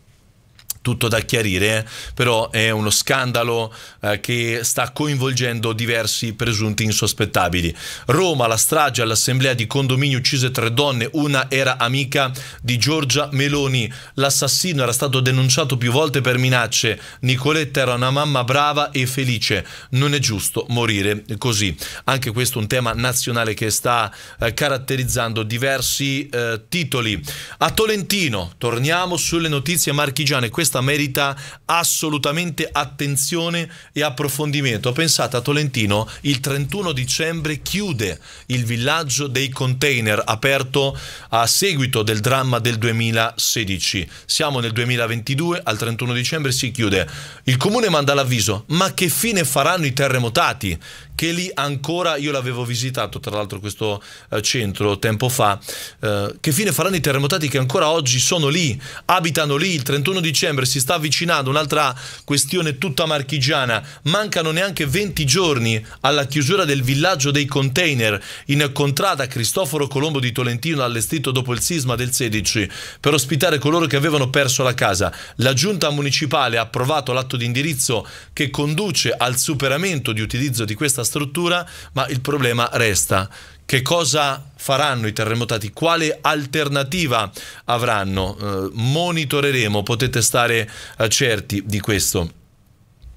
tutto da chiarire, però è uno scandalo eh, che sta coinvolgendo diversi presunti insospettabili. Roma, la strage all'assemblea di condominio uccise tre donne, una era amica di Giorgia Meloni. L'assassino era stato denunciato più volte per minacce. Nicoletta era una mamma brava e felice. Non è giusto morire così. Anche questo è un tema nazionale che sta eh, caratterizzando diversi eh, titoli. A Tolentino, torniamo sulle notizie marchigiane. Questa questa merita assolutamente attenzione e approfondimento. Pensate a Tolentino, il 31 dicembre chiude il villaggio dei container aperto a seguito del dramma del 2016. Siamo nel 2022, al 31 dicembre si chiude. Il comune manda l'avviso, ma che fine faranno i terremotati? che lì ancora io l'avevo visitato, tra l'altro questo eh, centro tempo fa, eh, che fine faranno i terremotati che ancora oggi sono lì, abitano lì, il 31 dicembre si sta avvicinando un'altra questione tutta marchigiana, mancano neanche 20 giorni alla chiusura del villaggio dei container in contrada Cristoforo Colombo di Tolentino allestito dopo il sisma del 16 per ospitare coloro che avevano perso la casa. La giunta municipale ha approvato l'atto di indirizzo che conduce al superamento di utilizzo di questa strada struttura, ma il problema resta. Che cosa faranno i terremotati? Quale alternativa avranno? Eh, monitoreremo, potete stare eh, certi di questo.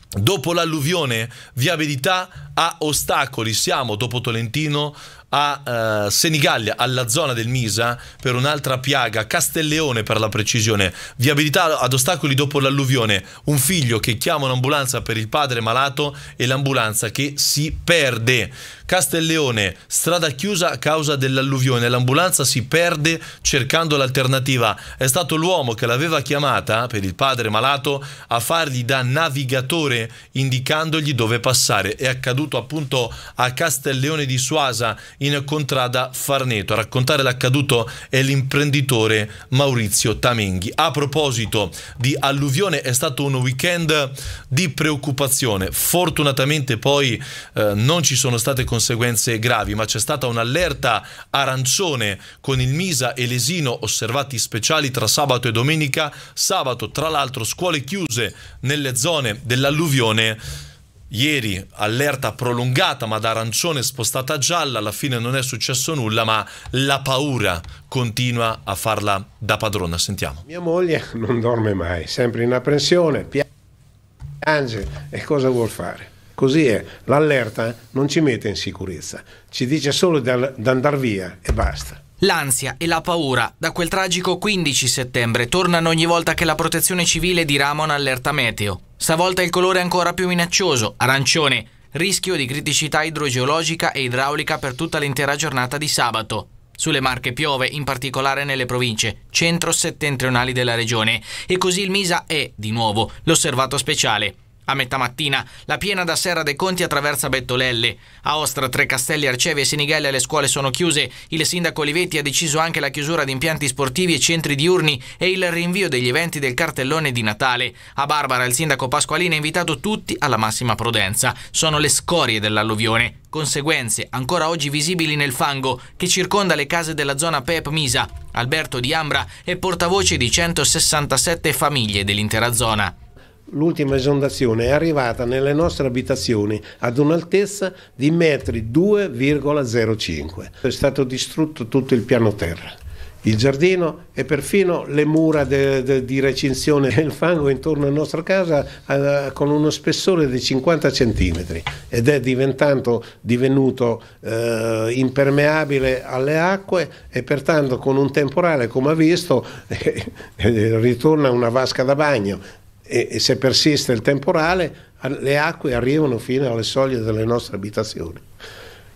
Dopo l'alluvione, viabilità a ostacoli. Siamo dopo Tolentino a uh, Senigallia, alla zona del Misa, per un'altra piaga, Castelleone per la precisione, viabilità ad ostacoli dopo l'alluvione, un figlio che chiama un'ambulanza per il padre malato e l'ambulanza che si perde. Castelleone, strada chiusa a causa dell'alluvione, l'ambulanza si perde cercando l'alternativa. È stato l'uomo che l'aveva chiamata, per il padre malato, a fargli da navigatore indicandogli dove passare. È accaduto appunto a Castelleone di Suasa, in Contrada Farneto a raccontare l'accaduto è l'imprenditore Maurizio Tamenghi. A proposito di alluvione è stato un weekend di preoccupazione, fortunatamente poi eh, non ci sono state conseguenze gravi ma c'è stata un'allerta arancione con il Misa e l'Esino osservati speciali tra sabato e domenica, sabato tra l'altro scuole chiuse nelle zone dell'alluvione Ieri allerta prolungata ma da arancione spostata a gialla, alla fine non è successo nulla, ma la paura continua a farla da padrona. Sentiamo. Mia moglie non dorme mai, sempre in apprensione, piange e cosa vuol fare? Così è, l'allerta non ci mette in sicurezza, ci dice solo di andare via e basta. L'ansia e la paura da quel tragico 15 settembre tornano ogni volta che la protezione civile dirama un'allerta meteo. Stavolta il colore è ancora più minaccioso, arancione, rischio di criticità idrogeologica e idraulica per tutta l'intera giornata di sabato. Sulle Marche piove, in particolare nelle province centro-settentrionali della regione, e così il Misa è, di nuovo, l'osservato speciale. A metà mattina, la piena da Serra dei Conti attraversa Bettolelli. A Ostra, Trecastelli, Arcevi e Sinighella le scuole sono chiuse. Il sindaco Olivetti ha deciso anche la chiusura di impianti sportivi e centri diurni e il rinvio degli eventi del cartellone di Natale. A Barbara, il sindaco Pasqualini ha invitato tutti alla massima prudenza. Sono le scorie dell'alluvione. Conseguenze ancora oggi visibili nel fango che circonda le case della zona Pep Misa. Alberto Di Ambra è portavoce di 167 famiglie dell'intera zona. L'ultima esondazione è arrivata nelle nostre abitazioni ad un'altezza di metri 2,05. È stato distrutto tutto il piano terra il giardino e perfino le mura de, de, di recinzione del fango intorno alla nostra casa eh, con uno spessore di 50 cm ed è divenuto eh, impermeabile alle acque e pertanto con un temporale come ha visto eh, ritorna una vasca da bagno e, e se persiste il temporale le acque arrivano fino alle soglie delle nostre abitazioni.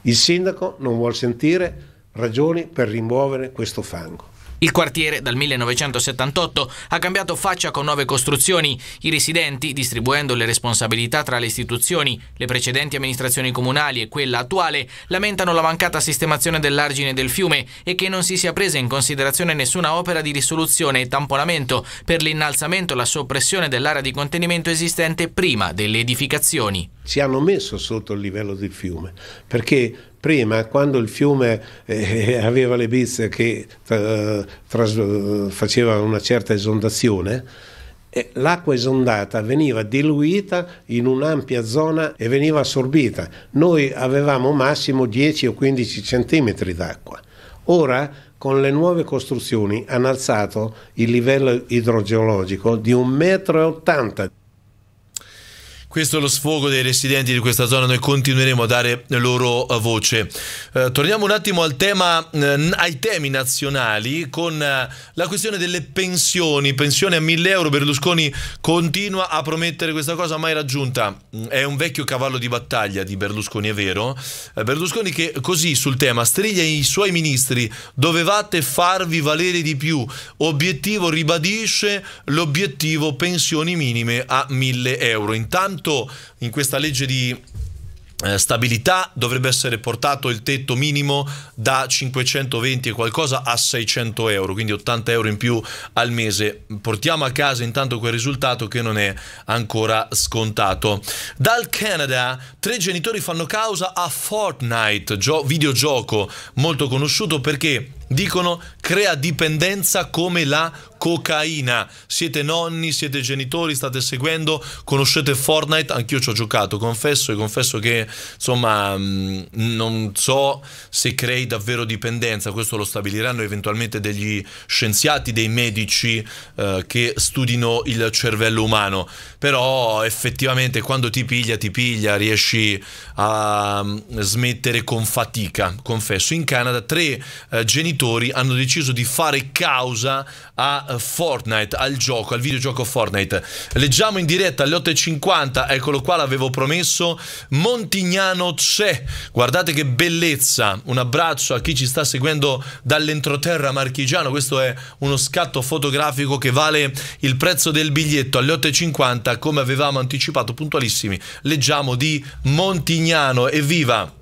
Il sindaco non vuol sentire ragioni per rimuovere questo fango. Il quartiere dal 1978 ha cambiato faccia con nuove costruzioni. I residenti, distribuendo le responsabilità tra le istituzioni, le precedenti amministrazioni comunali e quella attuale, lamentano la mancata sistemazione dell'argine del fiume e che non si sia presa in considerazione nessuna opera di risoluzione e tamponamento per l'innalzamento e la soppressione dell'area di contenimento esistente prima delle edificazioni. Si hanno messo sotto il livello del fiume perché Prima, quando il fiume eh, aveva le bizze che eh, tras- faceva una certa esondazione, eh, l'acqua esondata veniva diluita in un'ampia zona e veniva assorbita. Noi avevamo massimo 10 o 15 centimetri d'acqua. Ora, con le nuove costruzioni, hanno alzato il livello idrogeologico di 1,80 m. Questo è lo sfogo dei residenti di questa zona, noi continueremo a dare loro eh, voce. Eh, torniamo un attimo al tema, eh, ai temi nazionali con eh, la questione delle pensioni, pensione a 1000 euro, Berlusconi continua a promettere questa cosa mai raggiunta, mm, è un vecchio cavallo di battaglia di Berlusconi, è vero, eh, Berlusconi che così sul tema striglia i suoi ministri, dovevate farvi valere di più, obiettivo ribadisce l'obiettivo pensioni minime a 1000 euro, intanto quanto in questa legge di eh, stabilità dovrebbe essere portato il tetto minimo da 520 e qualcosa a 600 euro quindi 80 euro in più al mese portiamo a casa intanto quel risultato che non è ancora scontato dal Canada tre genitori fanno causa a Fortnite videogioco molto conosciuto perché dicono crea dipendenza come la cocaina. Siete nonni, siete genitori, state seguendo, conoscete Fortnite, anch'io ci ho giocato, confesso e confesso che insomma mm, non so se crei davvero dipendenza, questo lo stabiliranno eventualmente degli scienziati, dei medici eh, che studino il cervello umano, però effettivamente quando ti piglia ti piglia, riesci a mm, smettere con fatica, confesso. In Canada tre eh, genitori genitori hanno deciso di fare causa a Fortnite, al gioco, al videogioco Fortnite. Leggiamo in diretta alle 8.50, eccolo qua, l'avevo promesso, Montignano c'è, guardate che bellezza, un abbraccio a chi ci sta seguendo dall'entroterra marchigiano, questo è uno scatto fotografico che vale il prezzo del biglietto alle 8.50, come avevamo anticipato puntualissimi, leggiamo di Montignano, evviva!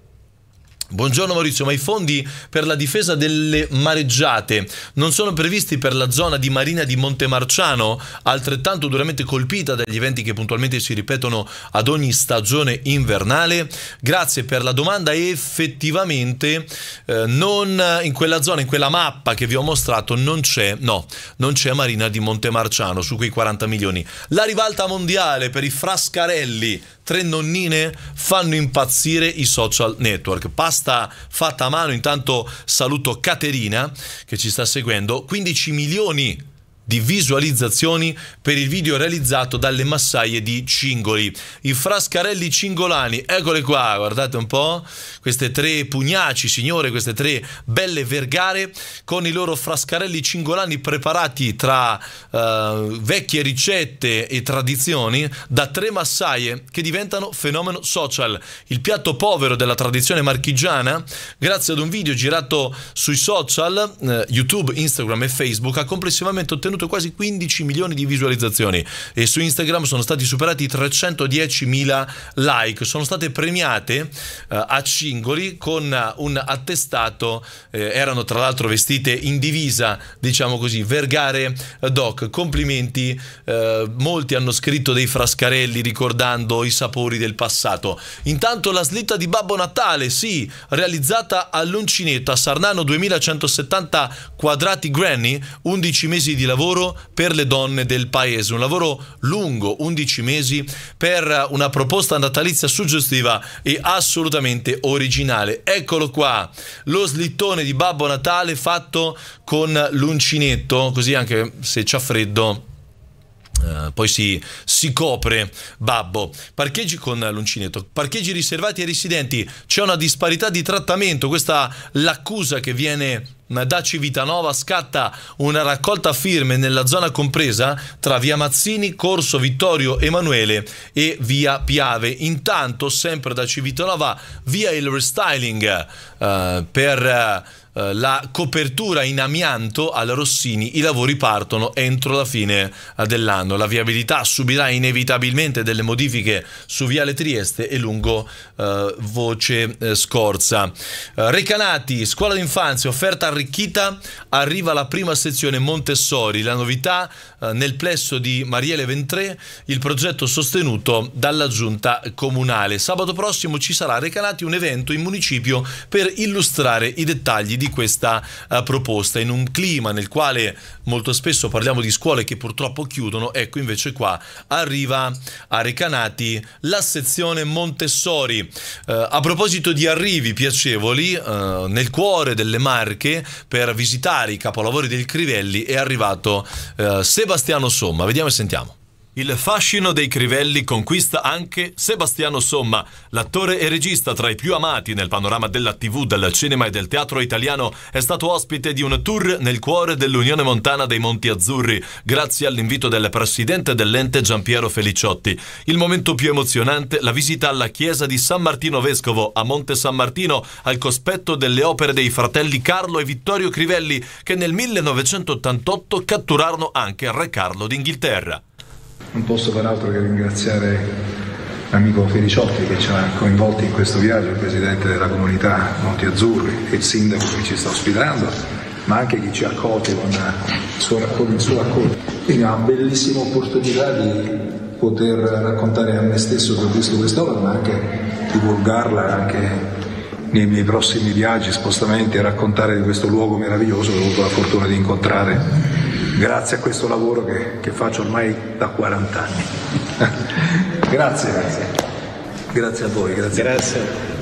Buongiorno Maurizio, ma i fondi per la difesa delle mareggiate non sono previsti per la zona di Marina di Montemarciano, altrettanto duramente colpita dagli eventi che puntualmente si ripetono ad ogni stagione invernale? Grazie per la domanda effettivamente eh, non in quella zona, in quella mappa che vi ho mostrato non c'è, no, non c'è Marina di Montemarciano su quei 40 milioni. La rivalta mondiale per i Frascarelli tre nonnine fanno impazzire i social network. Pasta fatta a mano, intanto saluto Caterina che ci sta seguendo, 15 milioni di visualizzazioni per il video realizzato dalle massaie di Cingoli. I frascarelli cingolani, eccole qua, guardate un po', queste tre pugnaci, signore, queste tre belle vergare con i loro frascarelli cingolani preparati tra eh, vecchie ricette e tradizioni da tre massaie che diventano fenomeno social. Il piatto povero della tradizione marchigiana, grazie ad un video girato sui social, eh, YouTube, Instagram e Facebook, ha complessivamente ottenuto ottenuto quasi 15 milioni di visualizzazioni e su Instagram sono stati superati 310 mila like. Sono state premiate eh, a Cingoli con eh, un attestato, eh, erano tra l'altro vestite in divisa, diciamo così, Vergare eh, Doc. Complimenti, eh, molti hanno scritto dei frascarelli ricordando i sapori del passato. Intanto la slitta di Babbo Natale, sì, realizzata all'uncinetto a Sarnano 2170 quadrati granny, 11 mesi di lavoro lavoro per le donne del paese, un lavoro lungo, 11 mesi, per una proposta natalizia suggestiva e assolutamente originale. Eccolo qua, lo slittone di Babbo Natale fatto con l'uncinetto, così anche se c'ha freddo eh, poi si, si, copre Babbo. Parcheggi con l'uncinetto, parcheggi riservati ai residenti. C'è una disparità di trattamento. Questa l'accusa che viene eh, da Civitanova scatta una raccolta firme nella zona compresa tra via Mazzini, Corso Vittorio Emanuele e via Piave. Intanto, sempre da Civitanova, via il restyling uh, per. Uh, eh, la copertura in amianto alla Rossini, i lavori partono entro la fine eh, dell'anno. La viabilità subirà inevitabilmente delle modifiche su Viale Trieste e lungo eh, Voce eh, Scorza. Eh, Recanati, scuola d'infanzia, offerta arricchita, arriva la prima sezione Montessori, la novità nel plesso di Mariele Ventré, il progetto sostenuto dalla giunta comunale. Sabato prossimo ci sarà a Recanati un evento in municipio per illustrare i dettagli di di questa eh, proposta. In un clima nel quale molto spesso parliamo di scuole che purtroppo chiudono, ecco invece qua arriva a Recanati la sezione Montessori. Uh, a proposito di arrivi piacevoli, uh, nel cuore delle Marche per visitare i capolavori del Crivelli è arrivato Sebastiano Somma. Vediamo e sentiamo. Il fascino dei Crivelli conquista anche Sebastiano Somma, l'attore e regista tra i più amati nel panorama della TV, del cinema e del teatro italiano, è stato ospite di un tour nel cuore dell'Unione Montana dei Monti Azzurri, grazie all'invito del presidente dell'ente Giampiero Feliciotti. Il momento più emozionante, la visita alla chiesa di San Martino Vescovo a Monte San Martino, al cospetto delle opere dei fratelli Carlo e Vittorio Crivelli, che nel 1988 catturarono anche Re Carlo d'Inghilterra. Non posso far altro che ringraziare l'amico Feliciotti che ci ha coinvolti in questo viaggio, il presidente della comunità Monti Azzurri e il sindaco che ci sta ospitando, ma anche chi ci ha accolti con, con il suo accolto. Quindi una bellissima opportunità di poter raccontare a me stesso che ho visto quest'opera, ma anche divulgarla anche nei miei prossimi viaggi, spostamenti e raccontare di questo luogo meraviglioso che ho avuto la fortuna di incontrare grazie a questo lavoro che, che faccio ormai da 40 anni. grazie, grazie. grazie a voi. Grazie. grazie.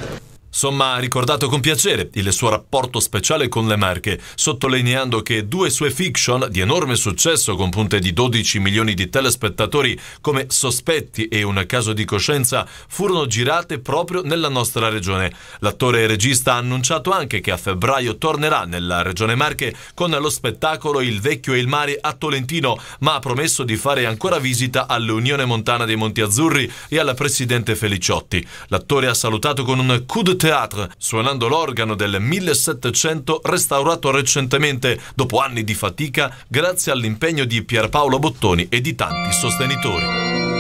Somma ha ricordato con piacere il suo rapporto speciale con le Marche, sottolineando che due sue fiction di enorme successo con punte di 12 milioni di telespettatori come Sospetti e Un caso di coscienza furono girate proprio nella nostra regione. L'attore e regista ha annunciato anche che a febbraio tornerà nella regione Marche con lo spettacolo Il vecchio e il mare a Tolentino, ma ha promesso di fare ancora visita all'Unione Montana dei Monti Azzurri e alla Presidente Feliciotti. L'attore ha salutato con un coup de teatro, suonando l'organo del 1700 restaurato recentemente, dopo anni di fatica, grazie all'impegno di Pierpaolo Bottoni e di tanti sostenitori.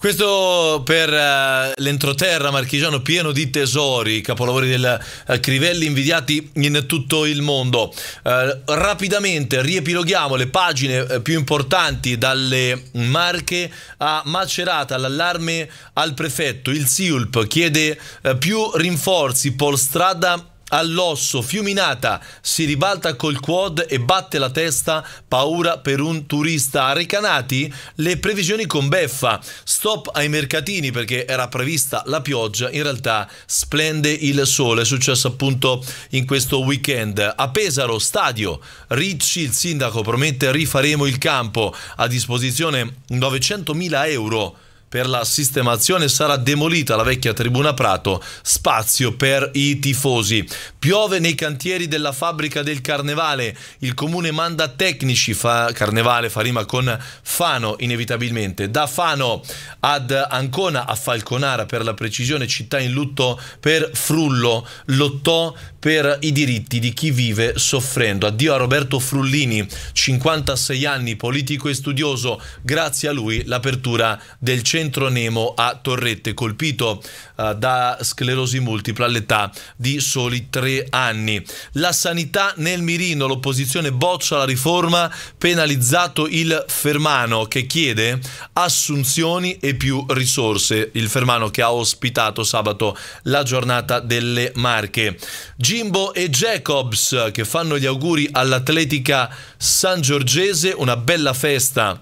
Questo per uh, l'entroterra marchigiano pieno di tesori, capolavori del uh, Crivelli invidiati in tutto il mondo. Uh, rapidamente riepiloghiamo le pagine più importanti dalle Marche a Macerata, l'allarme al prefetto, il SIULP chiede più rinforzi, Polstrada all'osso, Fiuminata si ribalta col quad e batte la testa, paura per un turista. A Recanati le previsioni con beffa, stop ai mercatini perché era prevista la pioggia, in realtà splende il sole, è successo appunto in questo weekend. A Pesaro, stadio, Ricci, il sindaco, promette rifaremo il campo, a disposizione 900.000 euro per la sistemazione sarà demolita la vecchia tribuna Prato, spazio per i tifosi. Piove nei cantieri della fabbrica del Carnevale, il comune manda tecnici, fa, Carnevale fa rima con Fano inevitabilmente, da Fano ad Ancona a Falconara per la precisione, città in lutto per Frullo, lottò per i diritti di chi vive soffrendo. Addio a Roberto Frullini, 56 anni, politico e studioso, grazie a lui l'apertura del centro centro Nemo a Torrette, colpito eh, da sclerosi multipla all'età di soli tre anni. La sanità nel mirino, l'opposizione boccia la riforma, penalizzato il Fermano che chiede assunzioni e più risorse. Il Fermano che ha ospitato sabato la giornata delle Marche. Jimbo e Jacobs che fanno gli auguri all'Atletica San Giorgese, una bella festa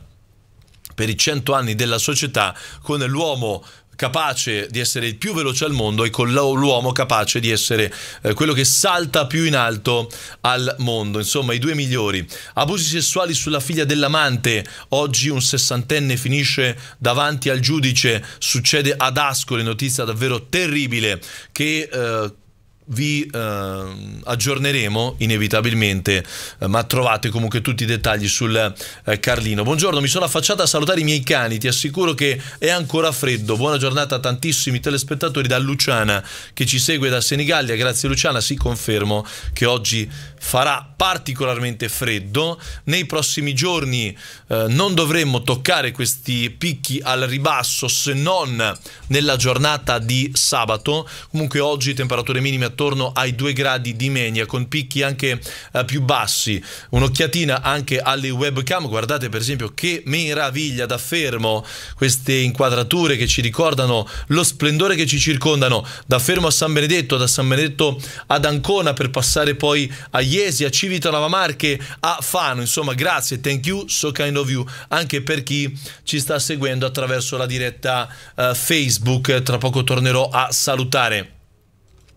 per i 100 anni della società con l'uomo capace di essere il più veloce al mondo e con l'uomo capace di essere eh, quello che salta più in alto al mondo. Insomma, i due migliori. Abusi sessuali sulla figlia dell'amante. Oggi un sessantenne finisce davanti al giudice. Succede ad Ascoli, notizia davvero terribile, che... Eh, vi eh, aggiorneremo inevitabilmente, eh, ma trovate comunque tutti i dettagli sul eh, Carlino. Buongiorno, mi sono affacciata a salutare i miei cani, ti assicuro che è ancora freddo. Buona giornata a tantissimi telespettatori da Luciana che ci segue da Senigallia. Grazie Luciana, sì confermo che oggi farà particolarmente freddo. Nei prossimi giorni eh, non dovremmo toccare questi picchi al ribasso se non nella giornata di sabato. Comunque oggi temperature minime attuali attorno ai 2 gradi di media, con picchi anche eh, più bassi. Un'occhiatina anche alle webcam, guardate per esempio che meraviglia da fermo queste inquadrature che ci ricordano lo splendore che ci circondano, da fermo a San Benedetto, da San Benedetto ad Ancona per passare poi a Iesi, a Civitanova Marche, a Fano, insomma grazie, thank you, so kind of you, anche per chi ci sta seguendo attraverso la diretta eh, Facebook, tra poco tornerò a salutare.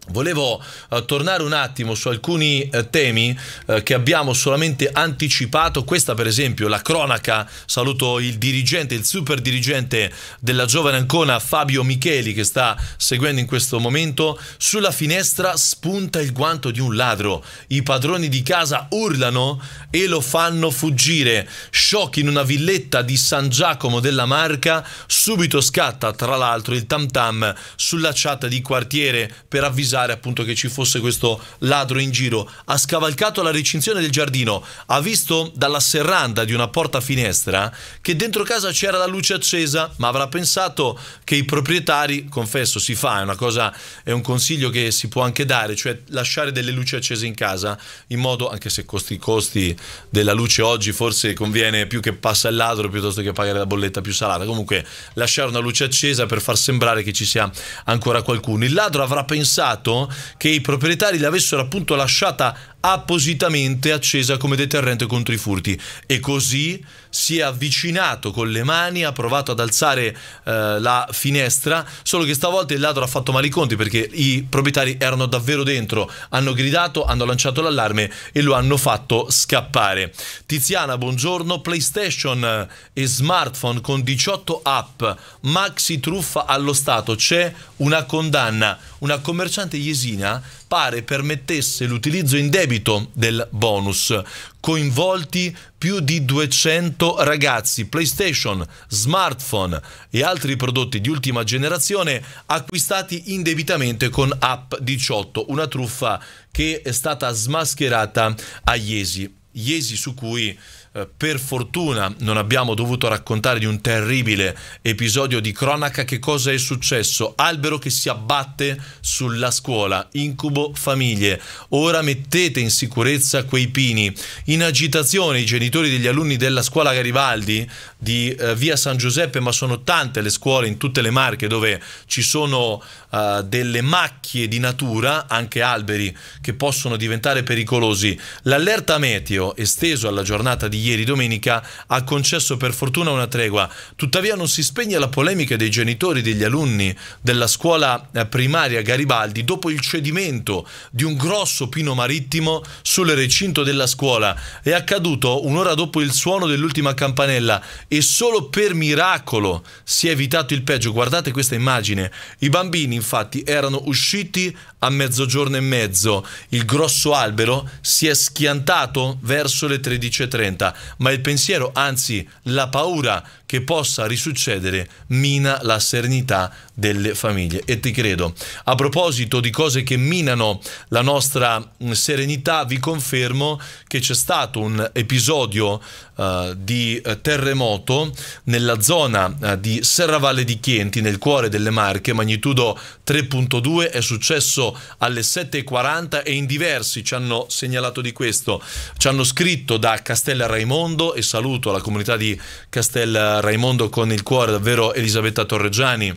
Volevo eh, tornare un attimo su alcuni eh, temi eh, che abbiamo solamente anticipato, questa per esempio la cronaca, saluto il dirigente, il super dirigente della giovane Ancona Fabio Micheli che sta seguendo in questo momento, sulla finestra spunta il guanto di un ladro, i padroni di casa urlano e lo fanno fuggire, shock in una villetta di San Giacomo della Marca, subito scatta tra l'altro il tam tam sulla chat di quartiere per avvisare avvisare appunto che ci fosse questo ladro in giro, ha scavalcato la recinzione del giardino, ha visto dalla serranda di una porta finestra che dentro casa c'era la luce accesa, ma avrà pensato che i proprietari, confesso, si fa, è una cosa, è un consiglio che si può anche dare, cioè lasciare delle luci accese in casa, in modo, anche se costi i costi della luce oggi forse conviene più che passa il ladro piuttosto che pagare la bolletta più salata, comunque lasciare una luce accesa per far sembrare che ci sia ancora qualcuno. Il ladro avrà pensato pensato che i proprietari l'avessero appunto lasciata appositamente accesa come deterrente contro i furti e così si è avvicinato con le mani, ha provato ad alzare eh, la finestra, solo che stavolta il ladro ha fatto male i conti perché i proprietari erano davvero dentro, hanno gridato, hanno lanciato l'allarme e lo hanno fatto scappare. Tiziana, buongiorno, PlayStation eh, e smartphone con 18 app, maxi truffa allo Stato, c'è una condanna, una commerciante iesina pare permettesse l'utilizzo in debito del bonus, coinvolti più di 200 ragazzi. PlayStation, smartphone e altri prodotti di ultima generazione acquistati indebitamente con App 18, una truffa che è stata smascherata a Iesi. Iesi su cui eh, per fortuna non abbiamo dovuto raccontare di un terribile episodio di cronaca. Che cosa è successo? Albero che si abbatte sulla scuola, incubo famiglie. Ora mettete in sicurezza quei pini. In agitazione i genitori degli alunni della scuola Garibaldi di eh, via San Giuseppe, ma sono tante le scuole in tutte le Marche dove ci sono eh, delle macchie di natura, anche alberi, che possono diventare pericolosi. L'allerta meteo esteso alla giornata di ieri domenica ha concesso per fortuna una tregua. Tuttavia non si spegne la polemica dei genitori degli alunni della scuola eh, primaria Garibaldi dopo il cedimento di un grosso pino marittimo sul recinto della scuola. È accaduto un'ora dopo il suono dell'ultima campanella e solo per miracolo si è evitato il peggio. Guardate questa immagine. I bambini infatti erano usciti a mezzogiorno e mezzo. Il grosso albero si è schiantato verso le 13.30 ma il pensiero, anzi la paura che possa risuccedere mina la serenità delle famiglie. E ti credo. A proposito di cose che minano la nostra serenità, vi confermo che c'è stato un episodio uh, di eh, terremoto nella zona uh, di Serravalle di Chienti, nel cuore delle Marche, magnitudo 3.2, è successo alle 7.40 e in diversi ci hanno segnalato di questo. Ci hanno scritto da Castel Raimondo e saluto la comunità di Castel Raimondo Raimondo con il cuore, davvero Elisabetta Torreggiani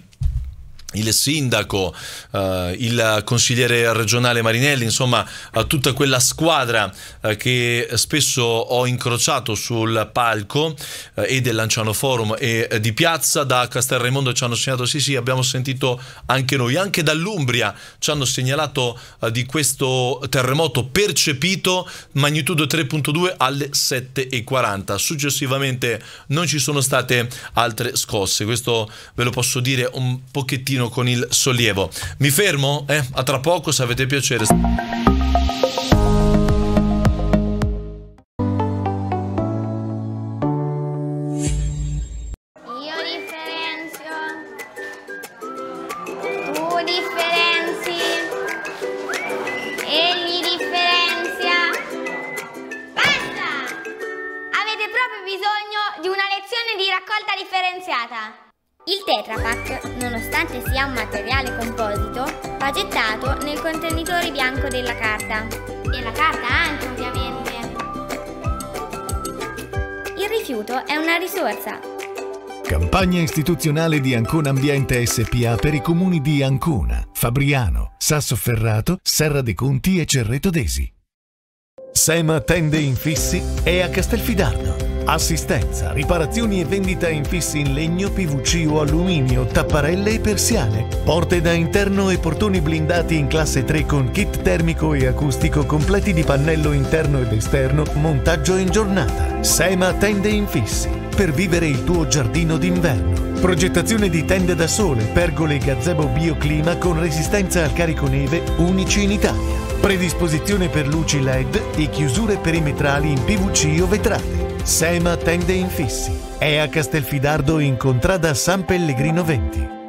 il sindaco, eh, il consigliere regionale Marinelli, insomma tutta quella squadra eh, che spesso ho incrociato sul palco eh, e del Lanciano Forum e eh, di Piazza da Castel Raimondo ci hanno segnalato sì sì abbiamo sentito anche noi, anche dall'Umbria ci hanno segnalato eh, di questo terremoto percepito magnitudo 3.2 alle 7.40, successivamente non ci sono state altre scosse, questo ve lo posso dire un pochettino con il sollievo. Mi fermo? Eh, a tra poco se avete piacere. forza! Campagna istituzionale di Ancona Ambiente SPA per i comuni di Ancona, Fabriano, Sassoferrato, Serra dei Conti e Cerreto d'Esi. SEMA Tende Infissi è a Castelfidardo. Assistenza, riparazioni e vendita infissi in legno, PVC o alluminio, tapparelle e persiane, porte da interno e portoni blindati in classe 3 con kit termico e acustico completi di pannello interno ed esterno, montaggio in giornata. SEMA Tende Infissi per vivere il tuo giardino d'inverno. Progettazione di tende da sole, pergole e gazebo bioclima con resistenza al carico neve unici in Italia. Predisposizione per luci LED e chiusure perimetrali in PVC o vetrate. Sema Tende Infissi. È a Castelfidardo in contrada San Pellegrino 20.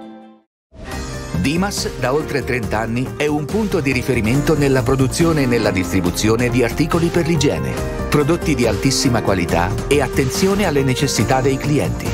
Dimas da oltre 30 anni è un punto di riferimento nella produzione e nella distribuzione di articoli per l'igiene, prodotti di altissima qualità e attenzione alle necessità dei clienti.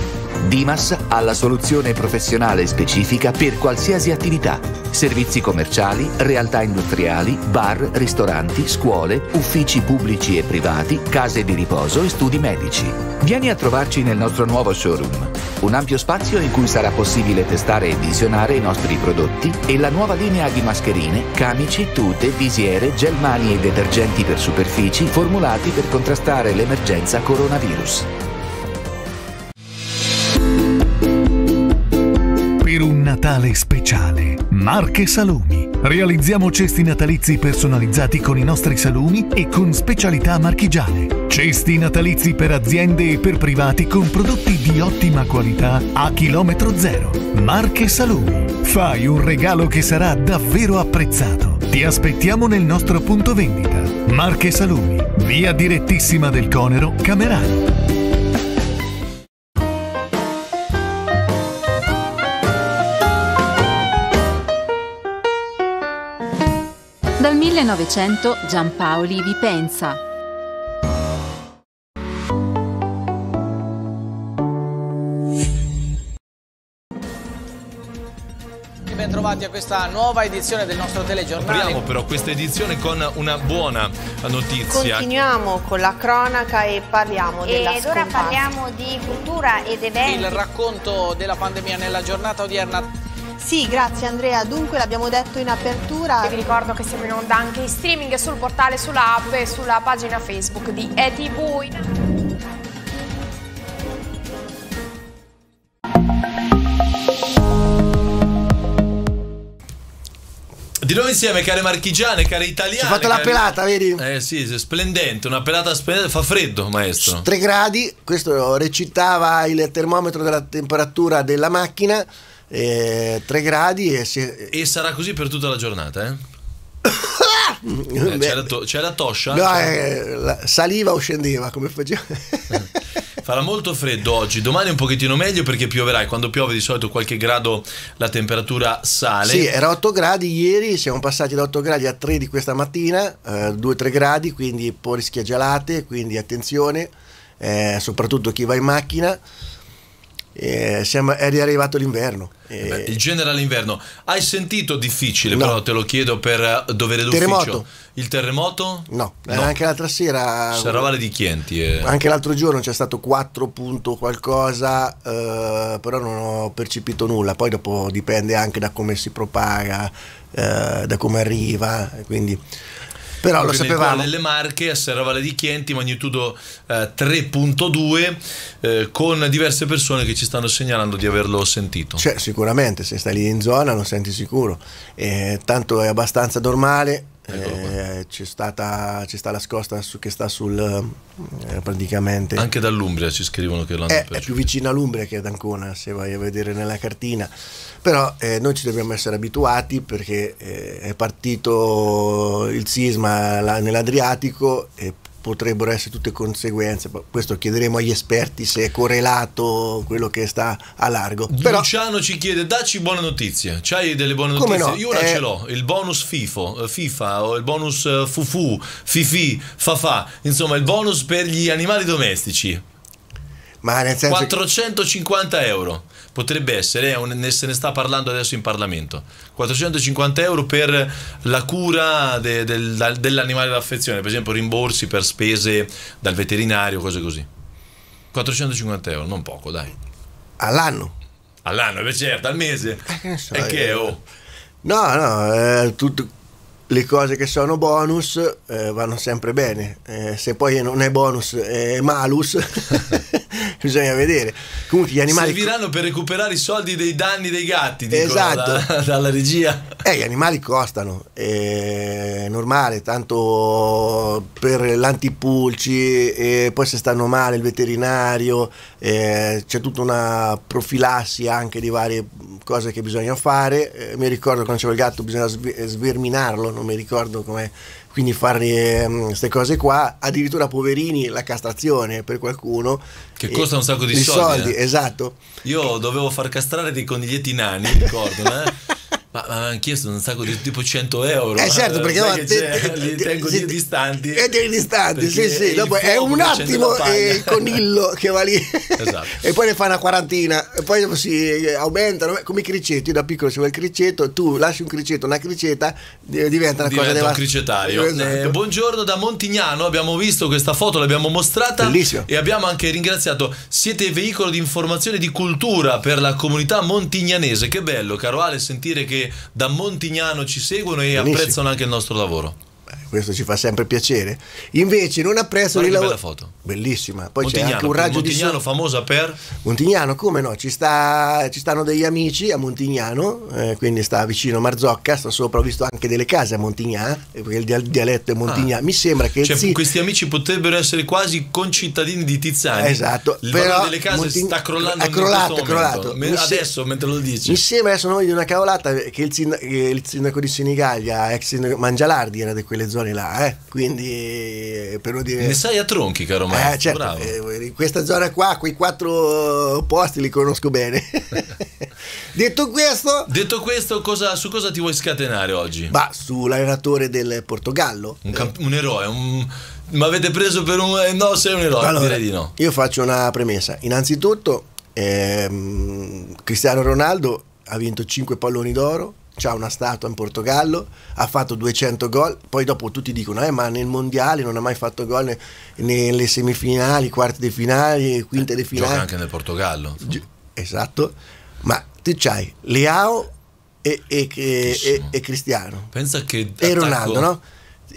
Dimas ha la soluzione professionale specifica per qualsiasi attività, servizi commerciali, realtà industriali, bar, ristoranti, scuole, uffici pubblici e privati, case di riposo e studi medici. Vieni a trovarci nel nostro nuovo showroom un ampio spazio in cui sarà possibile testare e visionare i nostri prodotti e la nuova linea di mascherine, camici, tute, visiere, gel mani e detergenti per superfici formulati per contrastare l'emergenza coronavirus. Natale speciale. Marche Salumi. Realizziamo cesti natalizi personalizzati con i nostri salumi e con specialità marchigiane. Cesti natalizi per aziende e per privati con prodotti di ottima qualità a chilometro zero. Marche Salumi. Fai un regalo che sarà davvero apprezzato. Ti aspettiamo nel nostro punto vendita. Marche Salumi, via direttissima del Conero, Camerano. 1900 Giampaoli Vipensa. pensa. Bentrovati a questa nuova edizione del nostro telegiornale. Apriamo però questa edizione con una buona notizia. Continuiamo con la cronaca e parliamo e della Ed ora parliamo di cultura ed eventi. Il racconto della pandemia nella giornata odierna sì, grazie Andrea. Dunque l'abbiamo detto in apertura. E vi ricordo che siamo in onda anche in streaming sul portale, sulla app e sulla pagina Facebook di ETV. Di nuovo insieme, care marchigiane, cari italiane. Ho fatto la pelata, vedi? Eh sì, sì, splendente, una pelata splendente. Fa freddo, maestro. 3 gradi, questo recitava il termometro della temperatura della macchina eh, 3 gradi e, si... e sarà così per tutta la giornata, eh? eh c'è, la to- c'è, la toscia? No, eh, la saliva o scendeva come faceva. Farà molto freddo oggi, domani un pochettino meglio perché pioverà e quando piove di solito qualche grado la temperatura sale. Sì, era 8 gradi ieri, siamo passati da 8 gradi a 3 di questa mattina, eh, 2-3 gradi, quindi può rischiare gelate, quindi attenzione, eh, soprattutto chi va in macchina eh, siamo, è arrivato l'inverno. Eh beh, il general inverno. Hai sentito difficile, no. però te lo chiedo per eh, dovere d'ufficio. Terremoto. Il terremoto? No, no. anche l'altra sera. Serravale eh, di Chienti. Eh. Anche l'altro giorno c'è stato 4 punto qualcosa, eh, però non ho percepito nulla. Poi dopo dipende anche da come si propaga, da come arriva. Quindi però lo sapevamo. nelle Marche a Serra Valle di Chienti, magnitudo eh, 3.2, eh, con diverse persone che ci stanno segnalando di averlo sentito. Cioè, sicuramente, se stai lì in zona lo senti sicuro. Eh, tanto è abbastanza normale eh, c'è, stata, c'è stata la scosta su, che sta sul eh, praticamente anche dall'Umbria ci scrivono che l'hanno è, eh, è più vicino all'Umbria che ad Ancona se vai a vedere nella cartina però eh, noi ci dobbiamo essere abituati perché eh, è partito il sisma là, nell'Adriatico e potrebbero essere tutte conseguenze, questo chiederemo agli esperti se è correlato quello che sta a largo. Però, Luciano ci chiede, dacci buone notizie, c'hai delle buone notizie? No? Io una eh... ce l'ho, il bonus FIFO, eh, FIFA, o il bonus eh, FUFU, FIFI, FAFA, insomma il bonus per gli animali domestici. Ma nel senso 450 che... euro potrebbe essere, eh, se ne sta parlando adesso in Parlamento, 450 euro per la cura de, de, dell'animale d'affezione, per esempio rimborsi per spese dal veterinario, cose così. 450 euro, non poco, dai. All'anno? All'anno, beh certo, al mese. Eh, che so, e che, eh. oh. No, no, è eh, tutto le cose che sono bonus eh, vanno sempre bene, eh, se poi non è bonus è malus, bisogna vedere. Comunque gli animali... Serviranno per recuperare i soldi dei danni dei gatti, dicono, esatto. Da, dalla regia. Eh, gli animali costano, è normale, tanto per l'antipulci, e poi se stanno male il veterinario, eh, c'è tutta una profilassi anche di varie cose che bisogna fare. Eh, mi ricordo quando c'era il gatto bisogna sverminarlo non mi ricordo come quindi fare queste ehm, cose qua, addirittura poverini la castrazione per qualcuno che costa un sacco di, di soldi, soldi eh? esatto. Io dovevo far castrare dei coniglietti nani, ricordo, eh? Ma, mi hanno chiesto un sacco di tipo 100 euro. Eh certo, perché no, te, li tengo te, distanti. E eh, te distanti, sì, sì. Dopo è un attimo eh, il conillo che va lì. Esatto. e poi ne fa una quarantina. E poi si eh, aumentano. Come i cricetti, io da piccolo seguo il criceto, tu lasci un criceto, una criceta, diventa una diventa cosa devastante. un cricetario. Esatto. Eh, buongiorno da Montignano, abbiamo visto questa foto, l'abbiamo mostrata. Bellissimo. E abbiamo anche ringraziato. Siete veicolo di informazione e di cultura per la comunità montignanese. Che bello, caro Ale, sentire che da Montignano ci seguono e Benissimo. apprezzano anche il nostro lavoro questo ci fa sempre piacere. Invece non apprezzo il lavoro. foto. Bellissima. Poi Montignano, c'è anche un raggio Montignano di sole. famosa per Montignano, come no? Ci, sta, ci stanno degli amici a Montignano, eh, quindi sta vicino Marzocca, sta sopra ho visto anche delle case a Montignano, eh, perché il dialetto è Montignano. Ah. Mi sembra che cioè, zi... questi amici potrebbero essere quasi concittadini di Tizzani. esatto. Il Però delle case Montign... sta crollando è crollato, è crollato. Me... adesso se... mentre lo dici. Mi sembra adesso non voglio una cavolata che il, sindaco, il sindaco di Senigallia, ex sindaco Mangialardi era di quelle zone zone là, eh? quindi per non dire... Ne sai a tronchi, caro eh, Marco, eh, certo, eh, in questa zona qua, quei quattro posti li conosco bene. Detto questo... Detto questo, cosa, su cosa ti vuoi scatenare oggi? Ma sull'allenatore del Portogallo. Un, eh. un eroe, un... Ma avete preso per un... Eh, no, sei un eroe, allora, direi di no. Io faccio una premessa. Innanzitutto, ehm, Cristiano Ronaldo ha vinto 5 palloni d'oro, ha una statua in Portogallo, ha fatto 200 gol, poi dopo tutti dicono eh, ma nel mondiale non ha mai fatto gol ne, nelle semifinali, quarti dei finali, eh, quinte dei finali. Gioca anche nel Portogallo. Gi esatto, ma tu c'hai Leao e, e, e, e, Cristiano. Pensa che... E Ronaldo, no?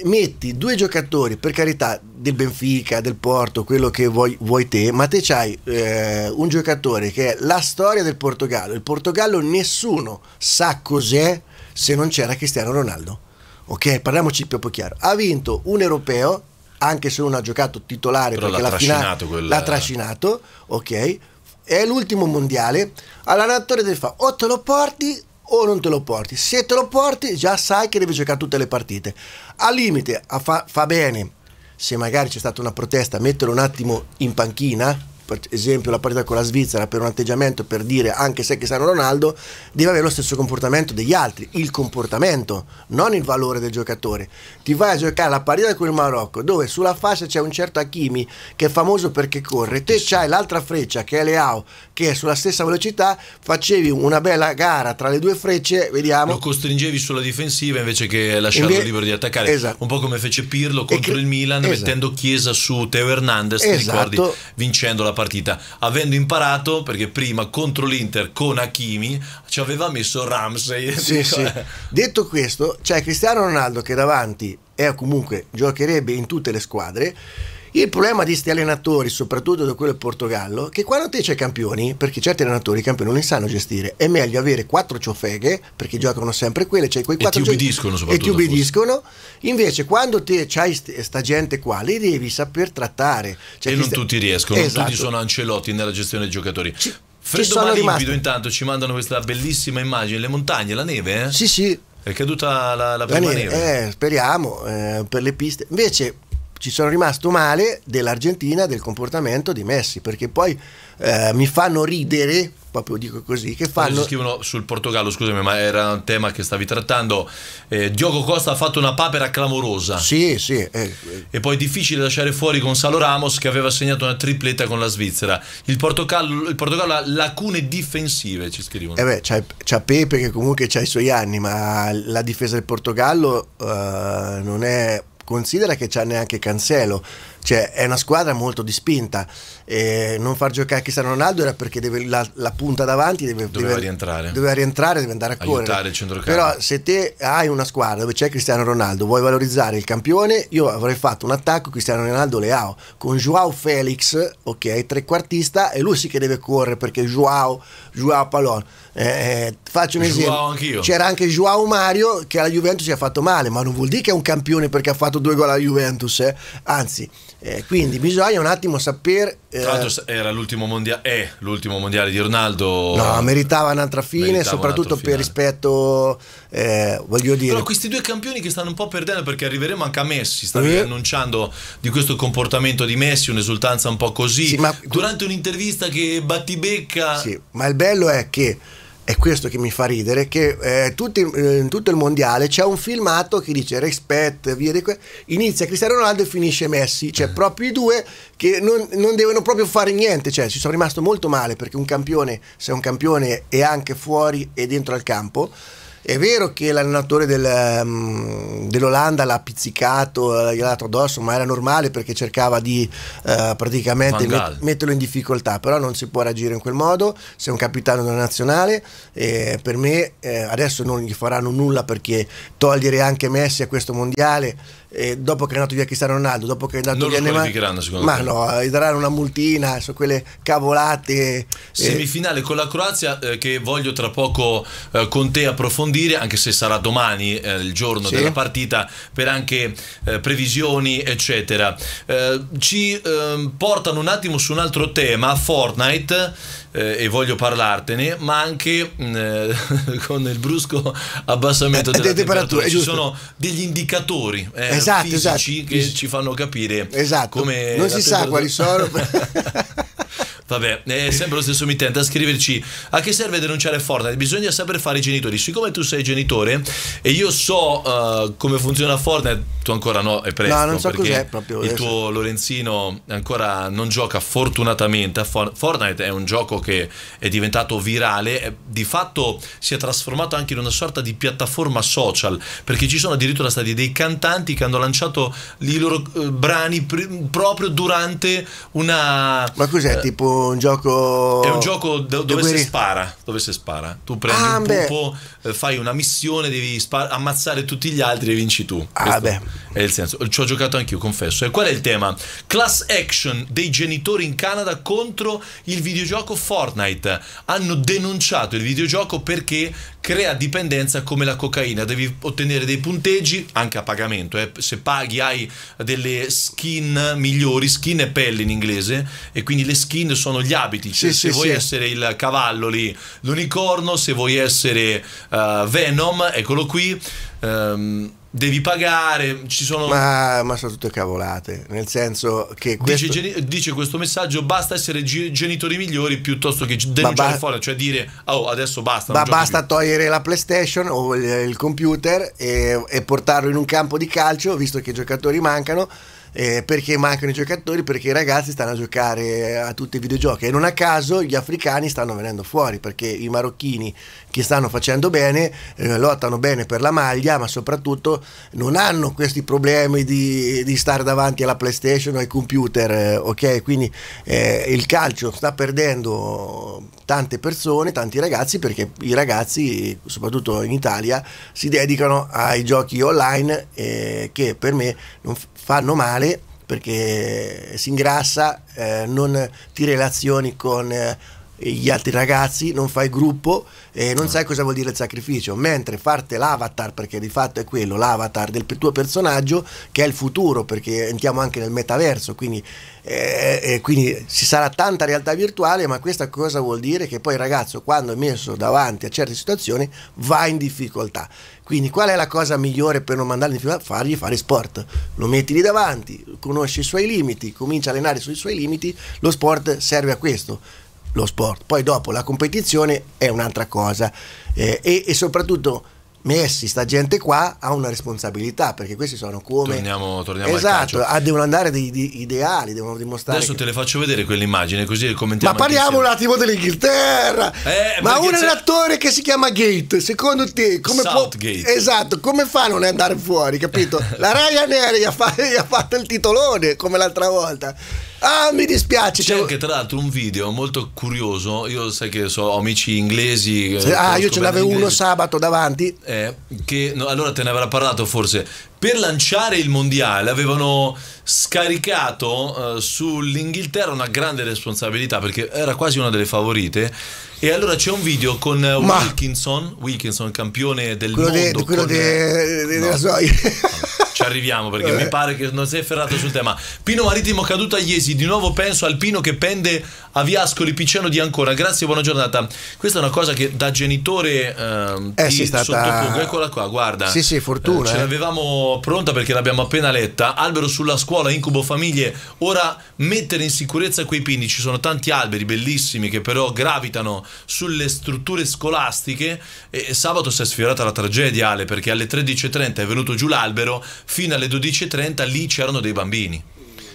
metti due giocatori, per carità, del Benfica, del Porto, quello che vuoi, vuoi te, ma te c'hai eh, un giocatore che è la storia del Portogallo. Il Portogallo nessuno sa cos'è se non c'era Cristiano Ronaldo. Ok, parliamoci proprio chiaro. Ha vinto un europeo, anche se non ha giocato titolare Però perché l'ha la trascinato, fina- l'ha trascinato, ok? È l'ultimo mondiale. Allora, All'allenatore del fa, o te lo porti o non te lo porti. Se te lo porti, già sai che devi giocare tutte le partite. Al limite, fa, fa bene se magari c'è stata una protesta, metterlo un attimo in panchina per esempio la partita con la Svizzera per un atteggiamento per dire anche se è sanno Ronaldo deve avere lo stesso comportamento degli altri il comportamento non il valore del giocatore ti vai a giocare la partita con il Marocco dove sulla fascia c'è un certo Hakimi che è famoso perché corre te c'hai l'altra freccia che è Leao che è sulla stessa velocità facevi una bella gara tra le due frecce vediamo lo costringevi sulla difensiva invece che lasciarlo Inve- libero di attaccare esatto. un po' come fece Pirlo contro il Milan esatto. mettendo Chiesa su Teo Hernandez esatto. ti ricordi esatto. vincendo la partita, avendo imparato perché prima contro l'Inter con Hakimi ci aveva messo Ramsey. Sì, sì. Detto questo, c'è Cristiano Ronaldo che davanti è comunque giocherebbe in tutte le squadre il problema di questi allenatori, soprattutto da quello del Portogallo, che quando te c'è campioni, perché certi allenatori i campioni non li sanno gestire, è meglio avere quattro ciofeghe, perché giocano sempre quelle, cioè quei quattro e ti ubbidiscono soprattutto. E ti ubbidiscono. Invece quando te c'hai questa gente qua, li devi saper trattare. Cioè, e non sta... tutti riescono, esatto. tutti sono ancelotti nella gestione dei giocatori. Ci... Freddo ma limpido intanto ci mandano questa bellissima immagine, le montagne, la neve, eh? Sì, sì. È caduta la, la prima la neve. neve. Eh, speriamo, eh, per le piste. Invece ci sono rimasto male dell'Argentina, del comportamento di Messi, perché poi eh, mi fanno ridere proprio dico così, che fanno... Poi scrivono sul Portogallo, scusami, ma era un tema che stavi trattando. Eh, Diogo Costa ha fatto una papera clamorosa. Sì, sì. Eh, eh. E poi difficile lasciare fuori Gonzalo Ramos che aveva segnato una tripletta con la Svizzera. Il Portogallo, il Portogallo ha lacune difensive, ci scrivono. Eh beh, c'ha Pepe che comunque ha i suoi anni, ma la difesa del Portogallo eh, non è Considera che c'è neanche Cancelo, cioè, è una squadra molto di spinta. E non far giocare Cristiano Ronaldo era perché deve, la, la, punta davanti deve, doveva, deve, rientrare. doveva rientrare, deve andare a Aiutare correre. Però se te hai una squadra dove c'è Cristiano Ronaldo, vuoi valorizzare il campione, io avrei fatto un attacco Cristiano Ronaldo Leao con Joao Felix, ok, trequartista e lui sì che deve correre perché Joao, Joao Palon. Eh, eh, faccio un esempio. C'era anche Joao Mario che alla Juventus si è fatto male, ma non vuol dire che è un campione perché ha fatto due gol alla Juventus, eh. anzi eh, quindi bisogna un attimo sapere. Eh, Tra l'altro era l'ultimo mondiale, è l'ultimo mondiale di Ronaldo. No, meritava un'altra fine, meritava soprattutto un per rispetto, eh, voglio dire. Però questi due campioni che stanno un po' perdendo perché arriveremo anche a Messi. Stavi annunciando di questo comportamento di Messi, un'esultanza un po' così. Sì, ma... Durante un'intervista che battibecca. Sì, ma il bello è che è questo che mi fa ridere, che eh, tutti, eh, in tutto il mondiale c'è un filmato che dice respect, via di que- inizia Cristiano Ronaldo e finisce Messi, cioè eh. proprio i due che non, non, devono proprio fare niente, cioè ci sono rimasto molto male perché un campione, se è un campione è anche fuori e dentro al campo, è vero che l'allenatore del, um, dell'Olanda l'ha pizzicato, eh, l'ha dato addosso, ma era normale perché cercava di uh, praticamente met metterlo in difficoltà, però non si può reagire in quel modo, sei un capitano della nazionale e per me eh, adesso non gli faranno nulla perché togliere anche Messi a questo mondiale eh, dopo che è andato via Cristiano Ronaldo, dopo che è andato non via Neymar, grande, ma te. no, gli eh, daranno una multina su quelle cavolate. Eh. Semifinale eh. con la Croazia eh, che voglio tra poco eh, con te approfondire, anche se sarà domani il giorno sì. della partita, per anche previsioni eccetera. ci ehm, portano un attimo su un altro tema, Fortnite eh, e voglio parlartene, ma anche mm, eh, con il brusco abbassamento eh, eh, delle temperature. temperature. Ci sono degli indicatori eh, esatto, esatto. fisici esatto. che ci fanno capire esatto. come... Non si temperatura... sa quali sono. Vabbè, è sempre lo stesso mittente a scriverci a che serve denunciare Fortnite? Bisogna sempre fare i genitori. Siccome tu sei genitore e io so uh, come funziona Fortnite, tu ancora no, è presto. No, non so cos'è proprio. Il adesso. tuo Lorenzino ancora non gioca fortunatamente a Fortnite. è un gioco che è diventato virale, di fatto si è trasformato anche in una sorta di piattaforma social, perché ci sono addirittura stati dei cantanti che hanno lanciato i loro eh, brani proprio durante una... Ma cos'è eh, tipo un gioco. È un gioco do- dove guerri... si spara. Dove si spara. Tu prendi ah, un pupo, beh. Eh, fai una missione, devi ammazzare tutti gli altri e vinci tu. Ah, è il senso. Ci ho giocato anch'io, confesso. E qual è il tema? Class action dei genitori in Canada contro il videogioco Fortnite. Hanno denunciato il videogioco perché crea dipendenza come la cocaina. Devi ottenere dei punteggi anche a pagamento. Eh. Se paghi hai delle skin migliori, skin e pelle in inglese, e quindi le skin sono gli abiti. Cioè, sì, se sì, vuoi sì. essere il cavallo lì, l'unicorno, se vuoi essere uh, Venom, eccolo qui. Um, devi pagare, ci sono... Ma, ma, sono tutte cavolate, nel senso che... Questo... Dice, dice, questo messaggio, basta essere genitori migliori piuttosto che denunciare fuori, cioè dire, oh adesso basta. Ma basta più. togliere la PlayStation o il, computer e, e portarlo in un campo di calcio, visto che i giocatori mancano eh, perché mancano i giocatori, perché i ragazzi stanno a giocare eh, a tutti i videogiochi e non a caso gli africani stanno venendo fuori perché i marocchini che stanno facendo bene, eh, lottano bene per la maglia, ma soprattutto non hanno questi problemi di, di stare davanti alla PlayStation o ai computer, eh, ok? Quindi eh, il calcio sta perdendo tante persone, tanti ragazzi perché i ragazzi, soprattutto in Italia, si dedicano ai giochi online che per me non, fanno male perché si ingrassa, eh, non ti relazioni con eh, gli altri ragazzi, non fai gruppo e non ah. sai cosa vuol dire il sacrificio, mentre farti l'avatar, perché di fatto è quello, l'avatar del tuo personaggio che è il futuro, perché entriamo anche nel metaverso, quindi, eh, eh, quindi ci sarà tanta realtà virtuale, ma questa cosa vuol dire che poi il ragazzo quando è messo davanti a certe situazioni va in difficoltà. Quindi qual è la cosa migliore per non mandarlo in finale? Fargli fare sport. Lo metti lì davanti, conosce i suoi limiti, comincia a allenare sui suoi limiti, lo sport serve a questo. Lo sport. Poi dopo la competizione è un'altra cosa. Eh, e, e soprattutto messi sta gente qua ha una responsabilità perché questi sono come torniamo, torniamo esatto ah, devono andare dei, dei, ideali devono dimostrare adesso che... te le faccio vedere quell'immagine così commentiamo ma parliamo un attimo dell'Inghilterra eh, ma un relatore che si chiama Gate secondo te come Southgate. può esatto come fa a non andare fuori capito la Ryanair gli ha, fa... gli ha fatto il titolone come l'altra volta Ah, mi dispiace. C'è anche tra l'altro un video molto curioso. Io sai che so, ho amici inglesi. Eh, ah, io ce l'avevo uno sabato davanti. Eh, che, no, allora te ne avrà parlato forse per lanciare il mondiale avevano scaricato eh, sull'Inghilterra una grande responsabilità perché era quasi una delle favorite. E allora c'è un video con eh, Ma... Wilkinson, Wilkinson, campione del quello mondo. De, quello con... de, eh, de, no. della ci arriviamo perché Vabbè. mi eh. pare che non sei ferrato sul tema. Pino Marittimo caduto a Iesi, di nuovo penso al Pino che pende a Viascoli Piceno di Ancona. Grazie, buona giornata. Questa è una cosa che da genitore ehm, eh, eh, di sì, stata... Eccola qua, guarda. Sì, sì, fortuna. Eh, ce eh. l'avevamo pronta perché l'abbiamo appena letta. Albero sulla scuola, incubo famiglie. Ora mettere in sicurezza quei pini. Ci sono tanti alberi bellissimi che però gravitano sulle strutture scolastiche. E sabato si è sfiorata la tragedia, Ale, perché alle 13.30 è venuto giù l'albero. Fino alle 12.30 lì c'erano dei bambini.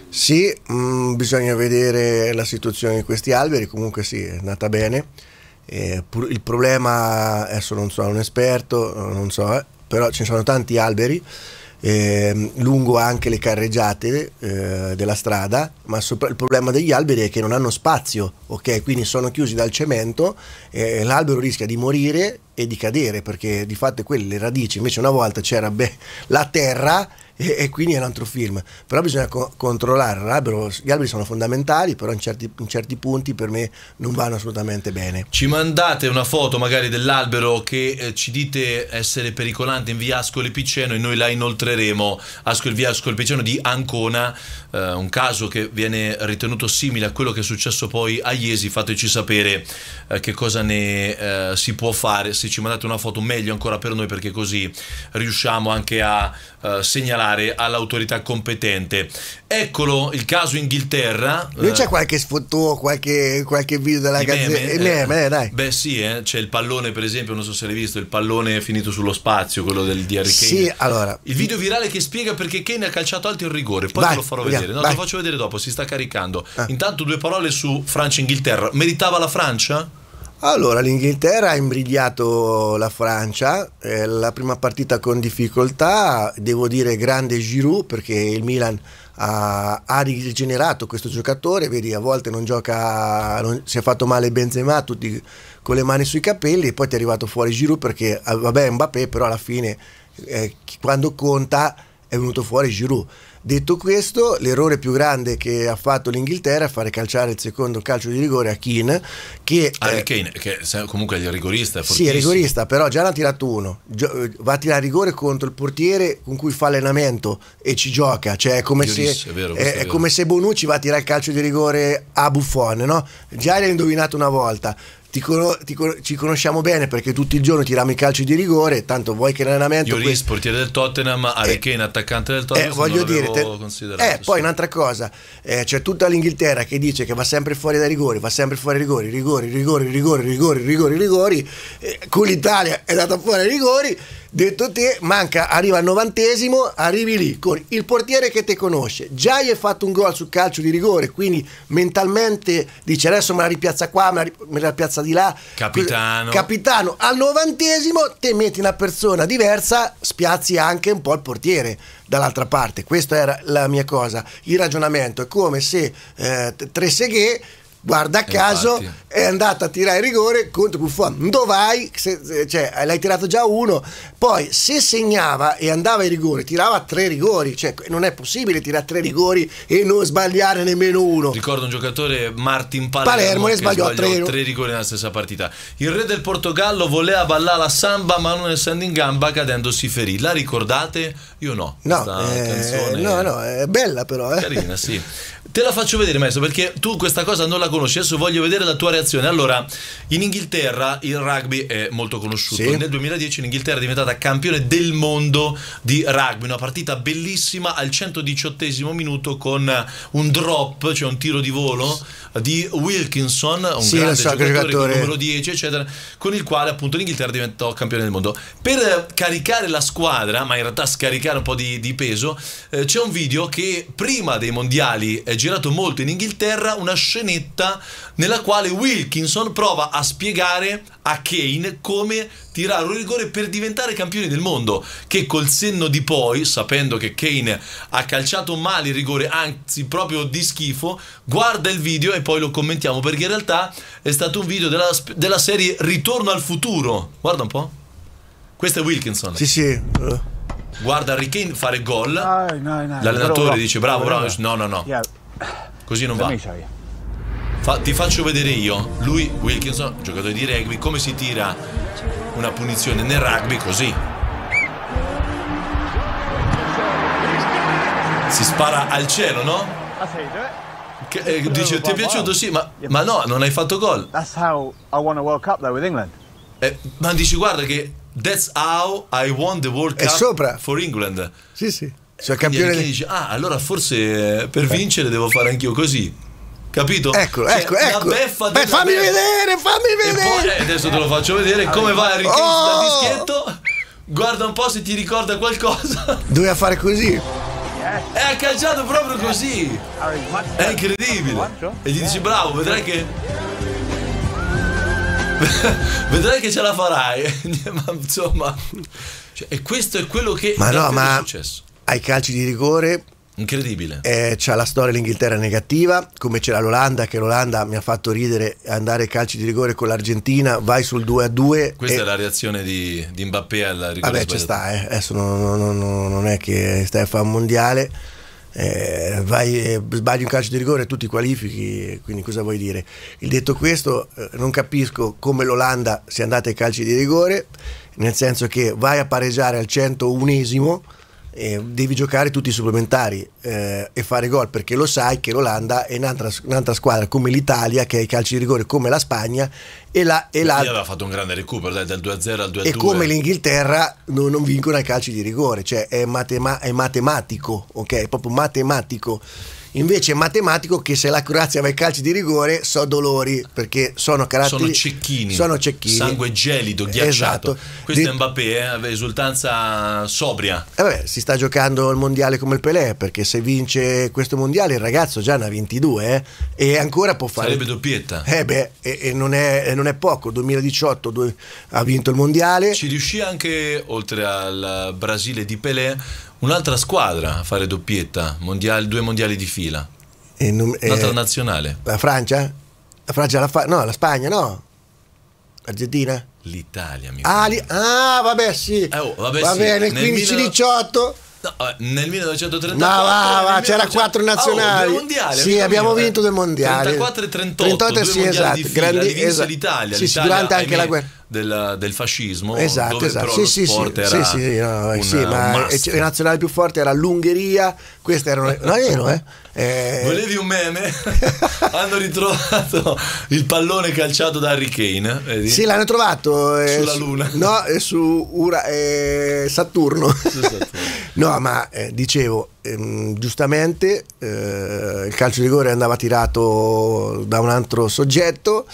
Sì, mh, mm, bisogna vedere la situazione di questi alberi, comunque sì, è andata bene. Eh, pur, il problema, adesso non sono un esperto, non so, eh, però ci sono tanti alberi eh, lungo anche le carreggiate eh, della strada, ma sopra, il problema degli alberi è che non hanno spazio, ok? Quindi sono chiusi dal cemento, eh, l'albero rischia di morire e di cadere perché di fatto quelle le radici, invece una volta c'era la terra e, e, quindi è un altro film. Però bisogna co- controllare, gli alberi sono fondamentali, però in certi, in certi, punti per me non vanno assolutamente bene. Ci mandate una foto magari dell'albero che eh, ci dite essere pericolante in via Ascoli Piceno e noi la inoltreremo a Ascoli, via Ascoli Piceno di Ancona, eh, un caso che viene ritenuto simile a quello che è successo poi a Iesi, fateci sapere eh, che cosa ne eh, si può fare, se ci mandate una foto meglio ancora per noi perché così riusciamo anche a eh, segnalare delegare all'autorità competente. Eccolo il caso Inghilterra. Lui c'è eh. qualche sfottuo, qualche, qualche video della gazzetta. Eh, meme, eh, dai. Beh sì, eh, c'è il pallone per esempio, non so se l'hai visto, il pallone finito sullo spazio, quello del, di Harry Kane. Sì, allora. Il video virale che spiega perché Kane ha calciato alto il rigore, poi vai, te lo farò vediamo, vedere. No, vai. te lo faccio vedere dopo, si sta caricando. Ah. Intanto due parole su Francia-Inghilterra. Meritava la Francia? Allora, l'Inghilterra ha imbrigliato la Francia, eh, la prima partita con difficoltà, devo dire grande Giroud perché il Milan ha, ha rigenerato questo giocatore, vedi a volte non gioca, non, si è fatto male Benzema tutti con le mani sui capelli e poi ti è arrivato fuori Giroud perché ah, vabbè Mbappé però alla fine eh, quando conta è venuto fuori Giroud. Detto questo, l'errore più grande che ha fatto l'Inghilterra è fare calciare il secondo calcio di rigore a Keane, che, ah, eh, Kane, che comunque è il rigorista. È sì, è rigorista, però già ne ha tirato uno, eh, va a tirare rigore contro il portiere con cui fa allenamento e ci gioca, cioè è come, se, è vero, è, è come se, Bonucci va a tirare il calcio di rigore a Buffon, no? già l'ha indovinato una volta. Ti cono- ti con- ci conosciamo bene perché tutti i giorni tiriamo i calci di rigore. Tanto vuoi che l'allenamento. Lloris, questo... portiere del Tottenham, Harry attaccante del Tottenham. Eh, eh voglio dire, te... eh, sì. poi un'altra cosa, eh, c'è tutta l'Inghilterra che dice che va sempre fuori dai rigori, va sempre fuori dai rigori, rigori, rigori, rigori, rigori, rigori, rigori. Eh, con l'Italia è andata fuori ai rigori Detto te, manca, arriva al novantesimo, arrivi lì con il portiere che ti conosce. Già gli hai fatto un gol sul calcio di rigore, quindi mentalmente dici adesso me la ripiazza qua, me la, ripiazza di là. Capitano. Capitano. Al novantesimo te metti una persona diversa, spiazzi anche un po' il portiere dall'altra parte. Questa era la mia cosa. Il ragionamento è come se eh, Treseghe guarda eh, caso Infatti. è andata a tirare il rigore contro Buffon dove Cioè, l'hai tirato già uno poi se segnava e andava ai rigori tirava tre rigori cioè, non è possibile tirare tre rigori e non sbagliare nemmeno uno ricordo un giocatore Martin Palermo, Palermo che sbagliò, sbagliò tre. rigori nella stessa partita il re del Portogallo voleva ballare la samba ma non essendo in gamba cadendosi ferì la ricordate? io no no, eh, no, no è bella però eh. carina sì Te la faccio vedere, maestro, perché tu questa cosa non la conosci. Adesso voglio vedere la tua reazione. Allora, in Inghilterra il rugby è molto conosciuto. Sì. Nel 2010 l'Inghilterra in è diventata campione del mondo di rugby. Una partita bellissima al 118 minuto con un drop, cioè un tiro di volo di Wilkinson, un sì, grande so, giocatore, giocatore. numero 10, eccetera, con il quale appunto l'Inghilterra diventò campione del mondo. Per caricare la squadra, ma in realtà scaricare un po' di, di peso, eh, c'è un video che prima dei mondiali. Eh, girato molto in Inghilterra una scenetta nella quale Wilkinson prova a spiegare a Kane come tirare un rigore per diventare campioni del mondo, che col senno di poi, sapendo che Kane ha calciato male il rigore, anzi proprio di schifo, guarda il video e poi lo commentiamo, perché in realtà è stato un video della, della serie Ritorno al futuro. Guarda un po'. Questo è Wilkinson. Sì, sì. Guarda Harry Kane fare gol. No, no, no. L'allenatore dice bravo, bravo. Eh. No, no, no. Yeah. Così non va. Fa ti faccio vedere io, lui, Wilkinson, giocatore di rugby, come si tira una punizione nel rugby così. Si spara al cielo, no? Eh. Che, eh, dice, ti è piaciuto? Sì, ma, ma no, non hai fatto gol. Eh, ma dici, guarda che That's how I won the World Cup for England. Sì, sì. Cioè, campione... dice, ah, allora forse eh, per eh. vincere devo fare anch'io così. Capito? Eccolo, cioè, ecco, ecco. Beffa Beh, fammi beffa. vedere, fammi vedere. Poi, eh, adesso te lo faccio vedere ah, come va a richiesta oh! dischetto. Guarda un po' se ti ricorda qualcosa. Doveva fare così. E ha calciato proprio così. È incredibile. E gli dici bravo, vedrai che vedrai che ce la farai. ma insomma, cioè, e questo è quello che ma no, ma... è successo ai calci di rigore Incredibile. Eh, c'ha la storia dell'Inghilterra negativa, come c'è l'Olanda, che l'Olanda mi ha fatto ridere andare ai calci di rigore con l'Argentina, vai sul 2 a 2. Questa e... è la reazione di, di Mbappé alla rigore. Vabbè, ci sta, eh. adesso non, non, non, non, è che stai a fare un mondiale. Eh, vai, sbagli un calcio di rigore e tu ti qualifichi, quindi cosa vuoi dire? Il detto questo, eh, non capisco come l'Olanda sia andata ai calci di rigore, nel senso che vai a pareggiare al 101esimo eh, devi giocare tutti i supplementari eh, e fare gol perché lo sai che l'Olanda è un'altra, un'altra squadra come l'Italia che ha i calci di rigore come la Spagna e, la, e l'Italia aveva fatto un grande recupero dai, dal 2-0 al 2-2 e come l'Inghilterra non, non vincono ai calci di rigore cioè è, matema- è matematico ok è proprio matematico Invece matematico che se la Croazia va ai calci di rigore so dolori perché sono caratteri sono cecchini, sono cecchini. sangue gelido, ghiacciato. Esatto. Questo di... è Mbappé, eh, esultanza sobria. Eh vabbè, si sta giocando il mondiale come il Pelé perché se vince questo mondiale il ragazzo già ne ha 22 eh, e ancora può fare Sarebbe doppietta. Eh beh, e, e non, è, non, è, poco, 2018 due, ha vinto il mondiale. Ci riuscì anche oltre al Brasile di Pelé un'altra squadra a fare doppietta, mondiali, due mondiali di fila. E eh, un'altra eh, nazionale. La Francia? La Francia la fa- no, la Spagna no. L'Argentina? L'Italia, mi ah, li- ah, vabbè, sì. Eh, oh, vabbè, Va sì. bene, 15-18. No, eh, nel 1934 ma va, va, c'era 19... quattro oh, nazionali. Oh, mondiali, sì, abbiamo mia. Eh. vinto due mondiali. 34 e 38. 38 sì, esatto. Grandi, esatto. L'Italia, sì, l'Italia, sì, durante anche la guerra del, del fascismo, esatto, esatto. sì, sì, sì, era sì, no, un, sì, ma la nazionale più forte era l'Ungheria, questo era... No, è vero, eh? eh... Volevi un meme? hanno ritrovato il pallone calciato da Harry Kane. Vedi? Sì, l'hanno trovato... Eh, Sulla Luna. Su, no, eh, su Ura, eh, Saturno. Su Saturno. no, ma eh, dicevo, ehm, giustamente eh, il calcio di rigore andava tirato da un altro soggetto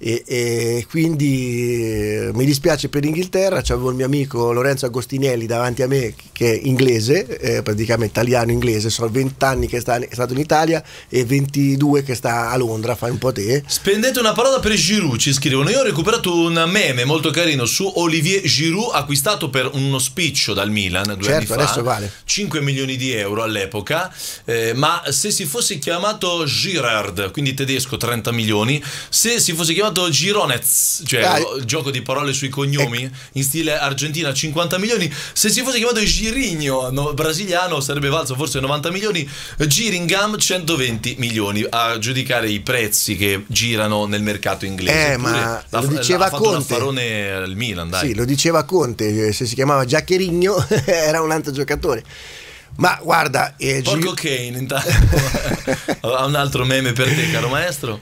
e, e, quindi eh, mi dispiace per l'Inghilterra, c'avevo il mio amico Lorenzo Agostinelli davanti a me che è inglese, eh, praticamente italiano-inglese, sono 20 anni che sta, è stato in Italia e 22 che sta a Londra, fai un po' te. Spendete una parola per Giroud, ci scrivono, io ho recuperato un meme molto carino su Olivier Giroud acquistato per uno spiccio dal Milan due certo, anni fa, vale. 5 milioni di euro all'epoca, eh, ma se si fosse chiamato Girard, quindi tedesco 30 milioni, se si fosse chiamato chiamato Gironez, cioè il gioco di parole sui cognomi ecco. in stile Argentina 50 milioni. Se si fosse chiamato Girigno no, brasiliano sarebbe valso forse 90 milioni, Giringham 120 milioni a giudicare i prezzi che girano nel mercato inglese. Eh, Pure ma la, lo diceva Conte. al Milan, dai. Sì, lo diceva Conte, eh, se si chiamava Giaccherigno era un altro giocatore. Ma guarda, eh, Porco Kane intanto ha un altro meme per te, caro maestro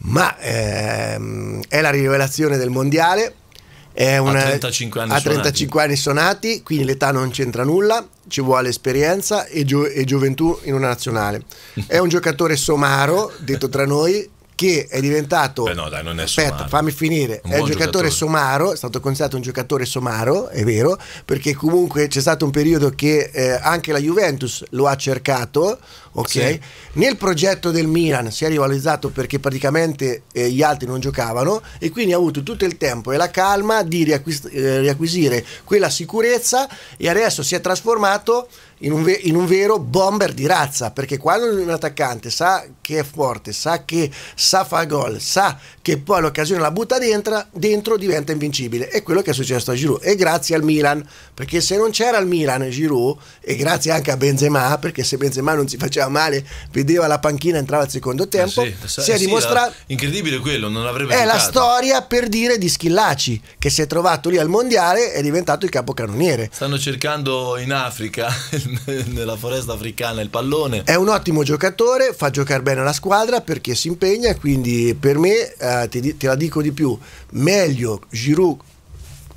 ma ehm, è la rivelazione del mondiale. È una, a 35 anni, a 35 anni suonati, quindi l'età non c'entra nulla, ci vuole esperienza e, gio e gioventù in una nazionale. È un giocatore somaro, detto tra noi, che è diventato. Beh, no, dai, non è aspetta, somaro. fammi finire. Un è un giocatore, giocatore, somaro, è stato considerato un giocatore somaro, è vero, perché comunque c'è stato un periodo che eh, anche la Juventus lo ha cercato. Ok, sì. nel progetto del Milan si è rivalizzato perché praticamente eh, gli altri non giocavano e quindi ha avuto tutto il tempo e la calma di eh, riacquisire quella sicurezza e adesso si è trasformato in un, in un, vero bomber di razza, perché quando un attaccante sa che è forte, sa che sa fa gol, sa che poi l'occasione la butta dentro, dentro diventa invincibile. È quello che è successo a Giroud e grazie al Milan, perché se non c'era il Milan Giroud e grazie anche a Benzema, perché se Benzema non si faceva male, vedeva la panchina, entrava al secondo eh tempo, eh sì, si è eh sì, dimostrato incredibile quello, non avrebbe È evitato. la storia per dire di Schillaci che si è trovato lì al mondiale è diventato il capocannoniere. Stanno cercando in Africa il nella foresta africana il pallone. È un ottimo giocatore, fa giocare bene la squadra perché si impegna, quindi per me, eh, te, te la dico di più, meglio Giroud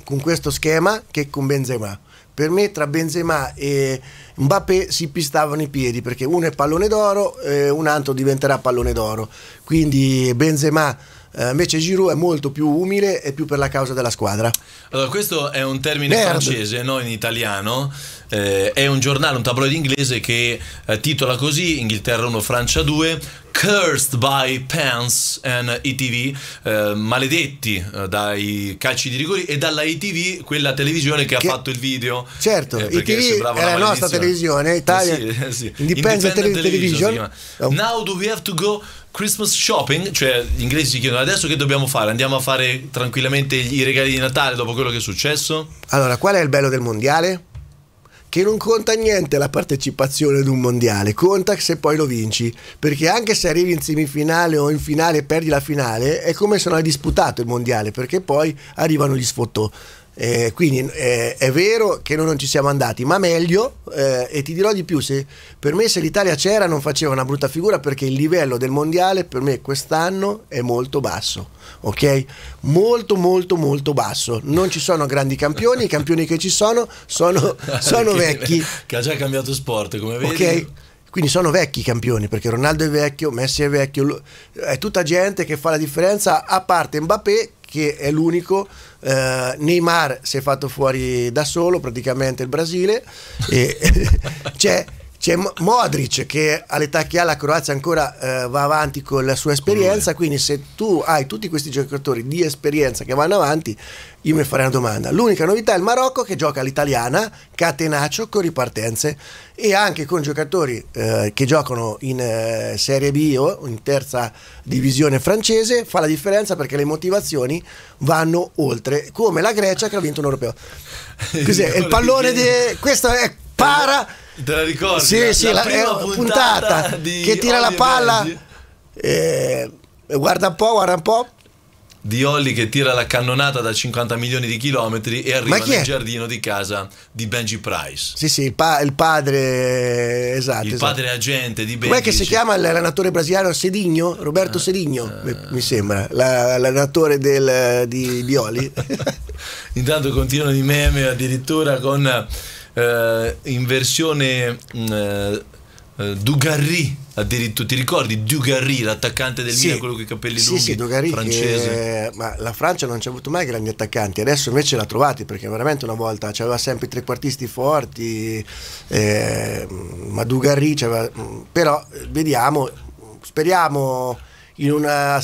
con questo schema che con Benzema per me tra Benzema e Mbappé si pistavano i piedi perché uno è pallone d'oro e eh, un altro diventerà pallone d'oro quindi Benzema Uh, invece Giroud è molto più umile e più per la causa della squadra. Allora, questo è un termine Nerd. francese, non in italiano. Eh, è un giornale, un tabloid inglese che eh, titola così: Inghilterra 1, Francia 2. Cursed by Pants and ITV, eh, maledetti eh, dai calci di rigori e dalla ITV, quella televisione che, che... ha fatto il video. Certo, eh, ITV è la nostra televisione, Italia. Eh sì, eh sì. Independent, Independent Television. television. Oh. Now do we have to go Christmas shopping, cioè gli inglesi ci chiedono adesso che dobbiamo fare? Andiamo a fare tranquillamente i regali di Natale dopo quello che è successo? Allora, qual è il bello del mondiale? Che non conta niente la partecipazione ad un mondiale, conta se poi lo vinci, perché anche se arrivi in semifinale o in finale e perdi la finale, è come se non hai disputato il mondiale, perché poi arrivano gli sfottò. Eh, quindi eh, è vero che noi non ci siamo andati, ma meglio, eh, e ti dirò di più, se, per me se l'Italia c'era non faceva una brutta figura perché il livello del mondiale per me quest'anno è molto basso, ok? Molto molto molto basso, non ci sono grandi campioni, i campioni che ci sono sono, ah, sono vecchi. Che ha già cambiato sport come vedi. Okay? Quindi sono vecchi i campioni, perché Ronaldo è vecchio, Messi è vecchio, è tutta gente che fa la differenza, a parte Mbappé che è l'unico. Eh, Neymar si è fatto fuori da solo, praticamente il Brasile. E, c'è, c'è, Modric che all'età che ha la Croazia ancora eh, va avanti con la sua esperienza. Quindi, se tu hai tutti questi giocatori di esperienza che vanno avanti, io mi farei una domanda. L'unica novità è il Marocco che gioca all'italiana, catenaccio con ripartenze e anche con giocatori eh, che giocano in eh, Serie B o in terza divisione francese, fa la differenza perché le motivazioni vanno oltre, come la Grecia che ha vinto un europeo. Cos'è? Il pallone di... Questo è para... Te la ricordi? Sì, sì, la, la prima puntata, puntata che tira la palla... Eh, guarda un po', guarda un po' di Holly che tira la cannonata da 50 milioni di chilometri e arriva nel giardino di casa di Benji Price. Sì, sì, il, pa il padre, esatto. Il esatto. padre agente di Benji. Com'è che si chiama l'allenatore brasiliano Sedigno? Roberto eh, Sedigno, eh, mi sembra, l'allenatore la, di, di Oli. Intanto continuano i meme addirittura con... Eh, in versione eh, eh, Dugarry addirittura ti ricordi Dugarry l'attaccante del sì, Milan quello con i capelli sì, lunghi sì, Dugarry, francese che, ma la Francia non ci ha avuto mai grandi attaccanti adesso invece l'ha trovati perché veramente una volta c'aveva sempre i trequartisti forti eh, ma Dugarry c'aveva mm, però vediamo speriamo in una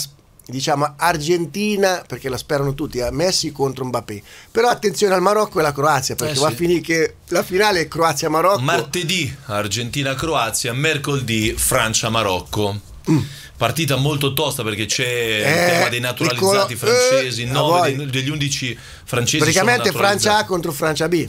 diciamo Argentina perché la sperano tutti a eh, Messi contro Mbappé però attenzione al Marocco e alla Croazia perché eh sì. va a finire che la finale è Croazia-Marocco martedì Argentina-Croazia mercoledì Francia-Marocco mm. partita molto tosta perché c'è eh, il tema dei naturalizzati Nicola, eh, francesi eh, 9 degli 11 francesi praticamente Francia A contro Francia B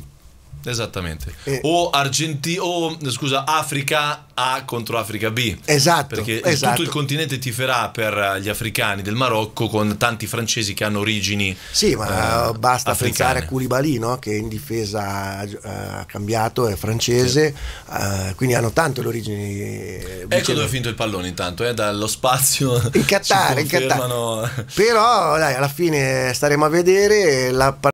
Esattamente. Eh. o Argenti- o scusa, Africa A contro Africa B. Esatto. Perché esatto. tutto il continente tiferà per eh, gli africani del Marocco con tanti francesi che hanno origini. Sì, ma eh, eh basta africane. pensare a Koulibaly no? che in difesa eh, ha cambiato, è francese, sì. eh, quindi hanno tanto le origini. Ecco dove è finito il pallone intanto, eh, dallo spazio. In Qatar, in Qatar. Però dai, alla fine staremo a vedere la partita